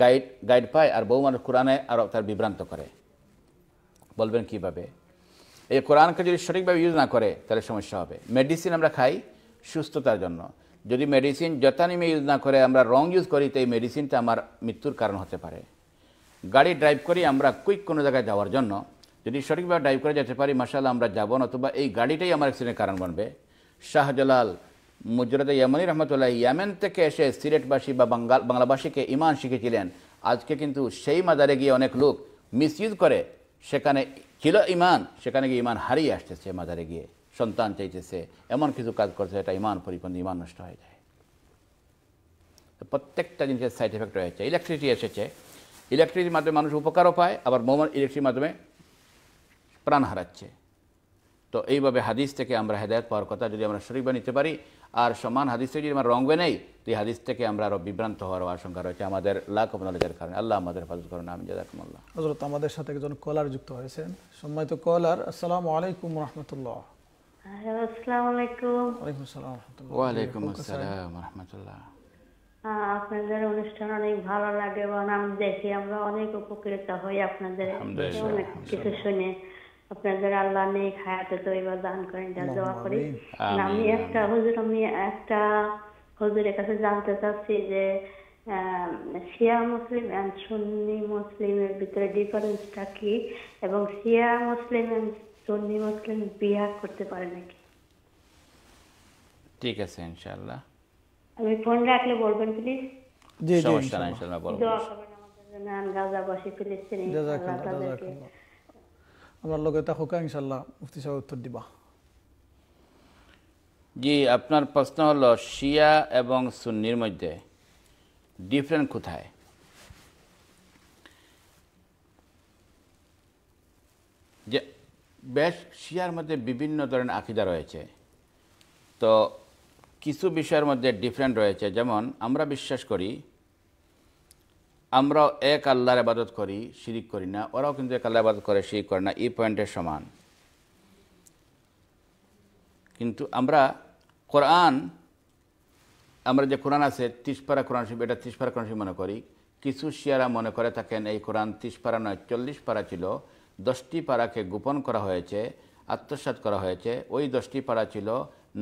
গাইড গাইড পায় আর বহু মানুষ কোরআনে আরও তার বিভ্রান্ত করে বলবেন কিভাবে এই কোরআনকে যদি সঠিকভাবে ইউজ না করে তাহলে সমস্যা হবে মেডিসিন আমরা খাই সুস্থতার জন্য যদি মেডিসিন যথানিমে ইউজ না করে আমরা রং ইউজ করি তো এই মেডিসিনটা আমার মৃত্যুর কারণ হতে পারে গাড়ি ড্রাইভ করি আমরা কুইক কোনো জায়গায় যাওয়ার জন্য যদি সঠিকভাবে ড্রাইভ করে যেতে পারি মাসাল আমরা যাবো না অথবা এই গাড়িটাই আমার অ্যাক্সিডেন্টের কারণ বানবে শাহজালাল মুজরত ইয়ামনি রহমতুল্লাহ ইয়ামেন থেকে এসে সিলেটবাসী বা বাঙ্গাল বাংলাবাসীকে ইমান শিখেছিলেন আজকে কিন্তু সেই মাদারে গিয়ে অনেক লোক মিসইউজ করে সেখানে ছিল ইমান সেখানে গিয়ে ইমান হারিয়ে আসতেছে মাদারে গিয়ে সন্তান চাইতেছে এমন কিছু কাজ করছে এটা ইমান পরিপন্থী ইমান নষ্ট হয়ে যায় প্রত্যেকটা জিনিসের সাইড এফেক্ট রয়েছে ইলেকট্রিসিটি এসেছে ইলেকট্রিক মাধ্যমে মানুষ উপকারও পায় আবার মোমার ইলেকট্রিক মাধ্যমে প্রাণ হারাচ্ছে তো এইভাবে হাদিস থেকে আমরা হেদায়ত পাওয়ার কথা যদি আমরা শরীফ নিতে পারি আর সমান হাদিস থেকে যদি আমরা রঙবে নেই তো এই হাদিস থেকে আমরা আরও বিভ্রান্ত হওয়ার আশঙ্কা রয়েছে আমাদের লাখ নলেজের কারণে আল্লাহ আমাদের হেফাজত করেন আমি জাদাকুমল্লাহ হজরত আমাদের সাথে একজন কলার যুক্ত হয়েছেন সম্মানিত কলার আসসালামু আলাইকুম রহমতুল্লাহ আসসালামু আলাইকুম ওয়ালাইকুম আসসালাম রহমতুল্লাহ আপনাদের অনুষ্ঠান অনেক ভালো লাগে এবং আমি দেখি আমরা অনেক উপকৃত হই আপনাদের অনেক কিছু শুনে আপনাদের আল্লাহ নেক হায়াতে তো এবার দান করেন যা দোয়া করি আমি একটা হুজুর আমি একটা হুজুরের কাছে জানতে চাচ্ছি যে শিয়া মুসলিম সুন্নি মুসলিমের ভিতরে ডিফারেন্সটা কি এবং শিয়া মুসলিম সুন্নি মুসলিম বিয়া করতে পারে নাকি ঠিক আছে ইনশাআল্লাহ আমি ফোন রাখলে বলবেন প্লিজ জি জি সমস্যা নাই বলবো দোয়া করবেন আমাদের জন্য আমার লগে থাকুক ইনশাআল্লাহ মুফতি সাহেব উত্তর দিবা জি আপনার প্রশ্ন হলো শিয়া এবং সুন্নির মধ্যে ডিফারেন্ট কোথায় যে বেশ শিয়ার মধ্যে বিভিন্ন ধরনের আকিদা রয়েছে তো কিছু বিষয়ের মধ্যে ডিফারেন্ট রয়েছে যেমন আমরা বিশ্বাস করি আমরাও এক আল্লাহর আবাদত করি শিরিক করি না ওরাও কিন্তু এক আল্লাহ আবাদত করে শিরিক করে না এই পয়েন্টের সমান কিন্তু আমরা কোরআন আমরা যে কোরআন আছে তিসপাড়া কোরআন শিব এটা তিসপাড়া কোরআন শিব মনে করি কিছু শিয়ারা মনে করে থাকেন এই কোরআন তিসপাড়া নয় চল্লিশ পাড়া ছিল দশটি পাড়াকে গোপন করা হয়েছে আত্মসাত করা হয়েছে ওই দশটি পাড়া ছিল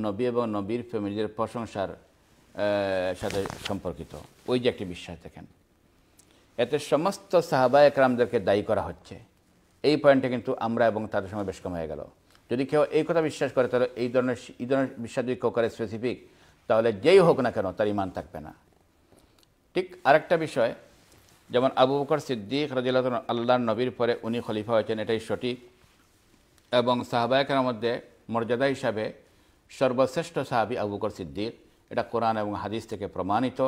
নবী এবং নবীর ফ্যামিলির প্রশংসার সাথে সম্পর্কিত ওই যে একটি বিশ্বাস দেখেন এতে সমস্ত সাহাবা একরামদেরকে দায়ী করা হচ্ছে এই পয়েন্টে কিন্তু আমরা এবং তাদের সময় বেশ কম হয়ে গেল যদি কেউ এই কথা বিশ্বাস করে তাহলে এই ধরনের এই ধরনের বিশ্বাস যদি কেউ করে স্পেসিফিক তাহলে যেই হোক না কেন তার ইমান থাকবে না ঠিক আরেকটা বিষয় যেমন আবু বকর সিদ্দিক রাজিল্লাহ আল্লাহ নবীর পরে উনি খলিফা হয়েছেন এটাই সঠিক এবং সাহাবায়কের মধ্যে মর্যাদা হিসাবে সর্বশ্রেষ্ঠ সাহাবি আবু বকর সিদ্দিক এটা কোরআন এবং হাদিস থেকে প্রমাণিত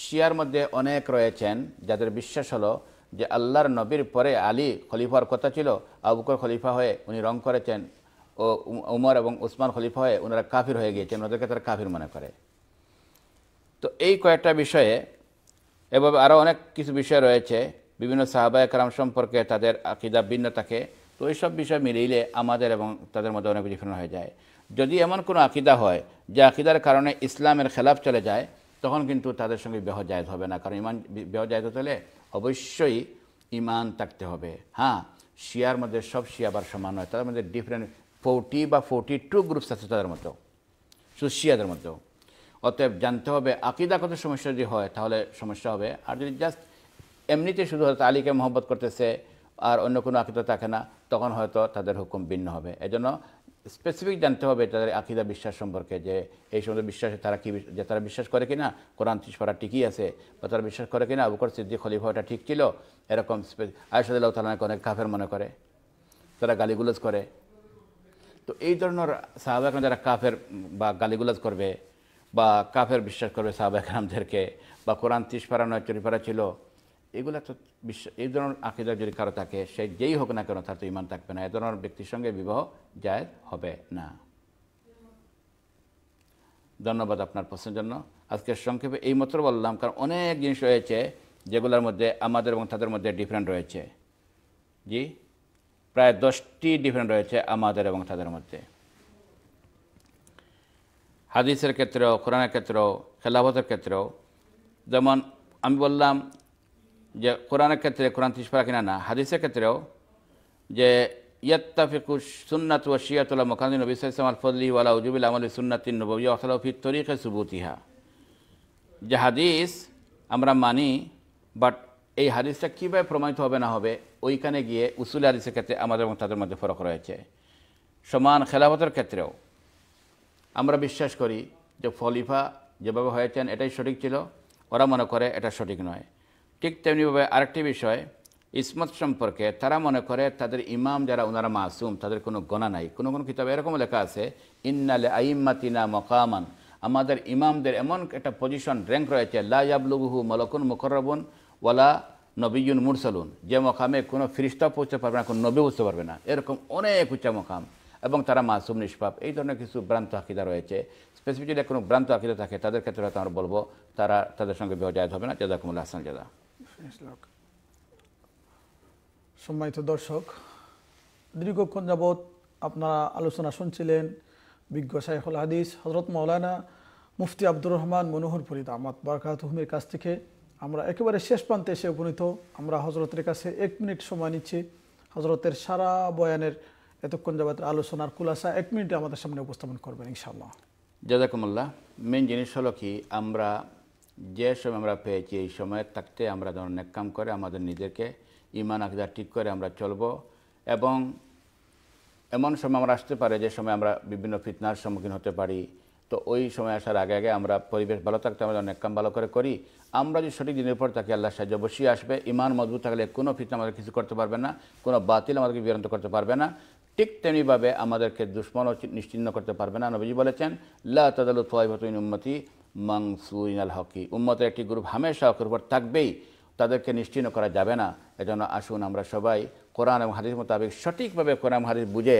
শিয়ার মধ্যে অনেক রয়েছেন যাদের বিশ্বাস হলো যে আল্লাহর নবীর পরে আলী খলিফার কথা ছিল আবুকর খলিফা হয়ে উনি রং করেছেন ও উমর এবং উসমান খলিফা হয়ে ওনারা কাফির হয়ে গিয়েছেন ওনাদেরকে তারা কাফির মনে করে তো এই কয়েকটা বিষয়ে এভাবে আরও অনেক কিছু বিষয় রয়েছে বিভিন্ন সাহাবায় কারাম সম্পর্কে তাদের আকিদা থাকে তো এইসব বিষয় মিলিয়ে আমাদের এবং তাদের মধ্যে অনেক ডিফারেন্ট হয়ে যায় যদি এমন কোনো আকিদা হয় যে আকিদার কারণে ইসলামের খেলাফ চলে যায় তখন কিন্তু তাদের সঙ্গে বেহ জায়দ হবে না কারণ ইমান বেহজায়দ হতে হলে অবশ্যই ইমান থাকতে হবে হ্যাঁ শিয়ার মধ্যে সব শিয়া সমান হয় তাদের মধ্যে ডিফারেন্ট ফোর্টি বা ফোর্টি টু গ্রুপস আছে তাদের মধ্যেও শুধু শিয়াদের মধ্যেও অতএব জানতে হবে কত সমস্যা যদি হয় তাহলে সমস্যা হবে আর যদি জাস্ট এমনিতে শুধু হয়তো আলীকে মহব্বত করতেছে আর অন্য কোনো আকিদা থাকে না তখন হয়তো তাদের হুকুম ভিন্ন হবে এজন্য স্পেসিফিক জানতে হবে তাদের আকিদা বিশ্বাস সম্পর্কে যে এই সমস্ত বিশ্বাসে তারা কি যে তারা বিশ্বাস করে কিনা কোরআন তিসপাড়া ঠিকই আছে বা তারা বিশ্বাস করে কিনা আবুকর সিদ্দিক খলিফা ওটা ঠিক ছিল এরকম আয়সাদুল্লাহ তালাকে অনেক কাফের মনে করে তারা গালিগুলাজ করে তো এই ধরনের সাহাবাহাম যারা কাফের বা গালিগুলাজ করবে বা কাফের বিশ্বাস করবে সাহাবাহামদেরকে বা কোরআন তিসপাড়া নয় চুরিপাড়া ছিল এগুলো তো বিশ্ব এই ধরনের আকিদা যদি কারো থাকে সে যেই হোক না কেন তার তো ইমান থাকবে না এ ধরনের ব্যক্তির সঙ্গে বিবাহ জায়দ হবে না ধন্যবাদ আপনার প্রশ্নের জন্য আজকে সংক্ষেপে এই মাত্র বললাম কারণ অনেক জিনিস রয়েছে যেগুলোর মধ্যে আমাদের এবং তাদের মধ্যে ডিফারেন্ট রয়েছে জি প্রায় দশটি ডিফারেন্ট রয়েছে আমাদের এবং তাদের মধ্যে হাদিসের ক্ষেত্রেও কোরআনের ক্ষেত্রেও খেলাফতের ক্ষেত্রেও যেমন আমি বললাম যে কোরআনের ক্ষেত্রে কোরআন তিস পারা কিনা না হাদিসের ক্ষেত্রেও যে ইয়াত্তাফিকু সুন্নাত ও শিয়াতুল্লাহ মোকান্দি নবী সাইসাম আল ফজলি ওয়ালা উজুবিল আমল সুন্নাতিন নবী অসলাফি তরিকে সুবুতিহা যে হাদিস আমরা মানি বাট এই হাদিসটা কীভাবে প্রমাণিত হবে না হবে ওইখানে গিয়ে উসুল হাদিসের ক্ষেত্রে আমাদের এবং তাদের মধ্যে ফরক রয়েছে সমান খেলাফতের ক্ষেত্রেও আমরা বিশ্বাস করি যে ফলিফা যেভাবে হয়েছেন এটাই সঠিক ছিল ওরা মনে করে এটা সঠিক নয় ঠিক তেমনিভাবে আরেকটি বিষয় ইসমত সম্পর্কে তারা মনে করে তাদের ইমাম যারা ওনারা মাসুম তাদের কোনো গণা নাই কোনো কোনো কিতাবে এরকম লেখা আছে ইন্নালে আইম্মাতিনা মকামান আমাদের ইমামদের এমন একটা পজিশন র্যাঙ্ক রয়েছে লাবলুবহু মলকুন মুখরবন ওয়ালা নবীন মুরসালুন যে মকামে কোনো ফিরিস্তা পৌঁছতে পারবে না কোনো নবী বুঝতে পারবে না এরকম অনেক উচ্চা মকাম এবং তারা মাসুম নিষ্পাপ এই ধরনের কিছু ভ্রান্ত আকিদা রয়েছে স্পেসিফিক যদি কোনো ভ্রান্ত আকিদা থাকে তাদের ক্ষেত্রে হয়তো আমরা বলবো তারা তাদের সঙ্গে বেহজায়ত হবে না জাদাকুমুল্লা হাসান জাদা সম্মানিত দর্শক দীর্ঘক্ষণ যাবৎ আপনারা আলোচনা শুনছিলেন বিজ্ঞ সাইফুল হাদিস হজরত মৌলানা মুফতি আব্দুর রহমান মনোহর ফরিদ আহমদ বারকাতহমির কাছ থেকে আমরা একেবারে শেষ প্রান্তে এসে উপনীত আমরা হজরতের কাছে এক মিনিট সময় নিচ্ছি হজরতের সারা বয়ানের এতক্ষণ যাবতের আলোচনার খুলাসা এক মিনিটে আমাদের সামনে উপস্থাপন করবেন ইনশাল্লাহ জাজাকুমুল্লাহ মেন জিনিস হলো কি আমরা যে সময় আমরা পেয়েছি এই সময় থাকতে আমরা যেন নেকাম করে আমাদের নিজেকে ইমান আকদা ঠিক করে আমরা চলব এবং এমন সময় আমরা আসতে পারে যে সময় আমরা বিভিন্ন ফিতনার সম্মুখীন হতে পারি তো ওই সময় আসার আগে আগে আমরা পরিবেশ ভালো থাকতে আমরা অনেক কাম ভালো করে করি আমরা যদি সঠিক দিনের পর তাকে আল্লাহ সাহায্য অবশ্যই আসবে ইমান মজবুত থাকলে কোনো ফিতনা আমাদের কিছু করতে পারবে না কোনো বাতিল আমাদেরকে বিরন্ত করতে পারবে না ঠিক তেমনিভাবে আমাদেরকে দুশ্মন নিশ্চিন্ন করতে পারবে না নবীজি বলেছেন লা তাদালু ফাইভাতুন মাংসুরিন আল হকি উম্মতের একটি গ্রুপ হামেশা হকের উপর থাকবেই তাদেরকে নিশ্চিন্ন করা যাবে না এজন্য আসুন আমরা সবাই কোরআন এবং হাদিস মোতাবেক সঠিকভাবে কোরআন হাদিস বুঝে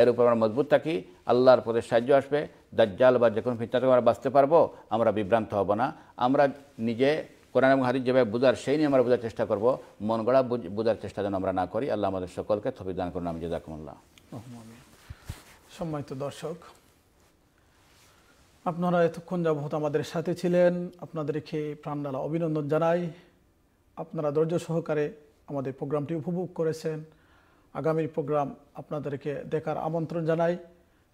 এর উপর আমরা মজবুত থাকি আল্লাহর পথে সাহায্য আসবে দাজ্জাল বা যে কোনো ফিতনা থেকে আমরা বাঁচতে পারবো আমরা বিভ্রান্ত হব না আমরা নিজে কোরআন এবং হাদিস যেভাবে বোঝার সেই নিয়ে আমরা বোঝার চেষ্টা করবো মন গড়া বোঝার চেষ্টা যেন আমরা না করি আল্লাহ আমাদের সকলকে থবি দান করুন আমি জেদাকুমুল্লাহ সম্মানিত দর্শক আপনারা এতক্ষণ যাবৎ আমাদের সাথে ছিলেন আপনাদেরকে প্রাণডালা অভিনন্দন জানাই আপনারা ধৈর্য সহকারে আমাদের প্রোগ্রামটি উপভোগ করেছেন আগামীর প্রোগ্রাম আপনাদেরকে দেখার আমন্ত্রণ জানাই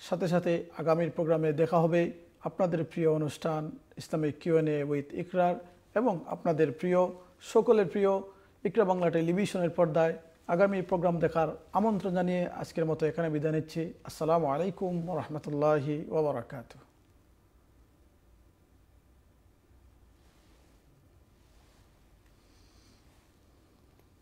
সাথে সাথে আগামীর প্রোগ্রামে দেখা হবে আপনাদের প্রিয় অনুষ্ঠান ইসলামিক এ উইথ ইকরার এবং আপনাদের প্রিয় সকলের প্রিয় ইকরা বাংলা টেলিভিশনের পর্দায় আগামী প্রোগ্রাম দেখার আমন্ত্রণ জানিয়ে আজকের মতো এখানে বিদায় নিচ্ছি আসসালামু আলাইকুম রহমতুল্লাহি ওবরাকাতু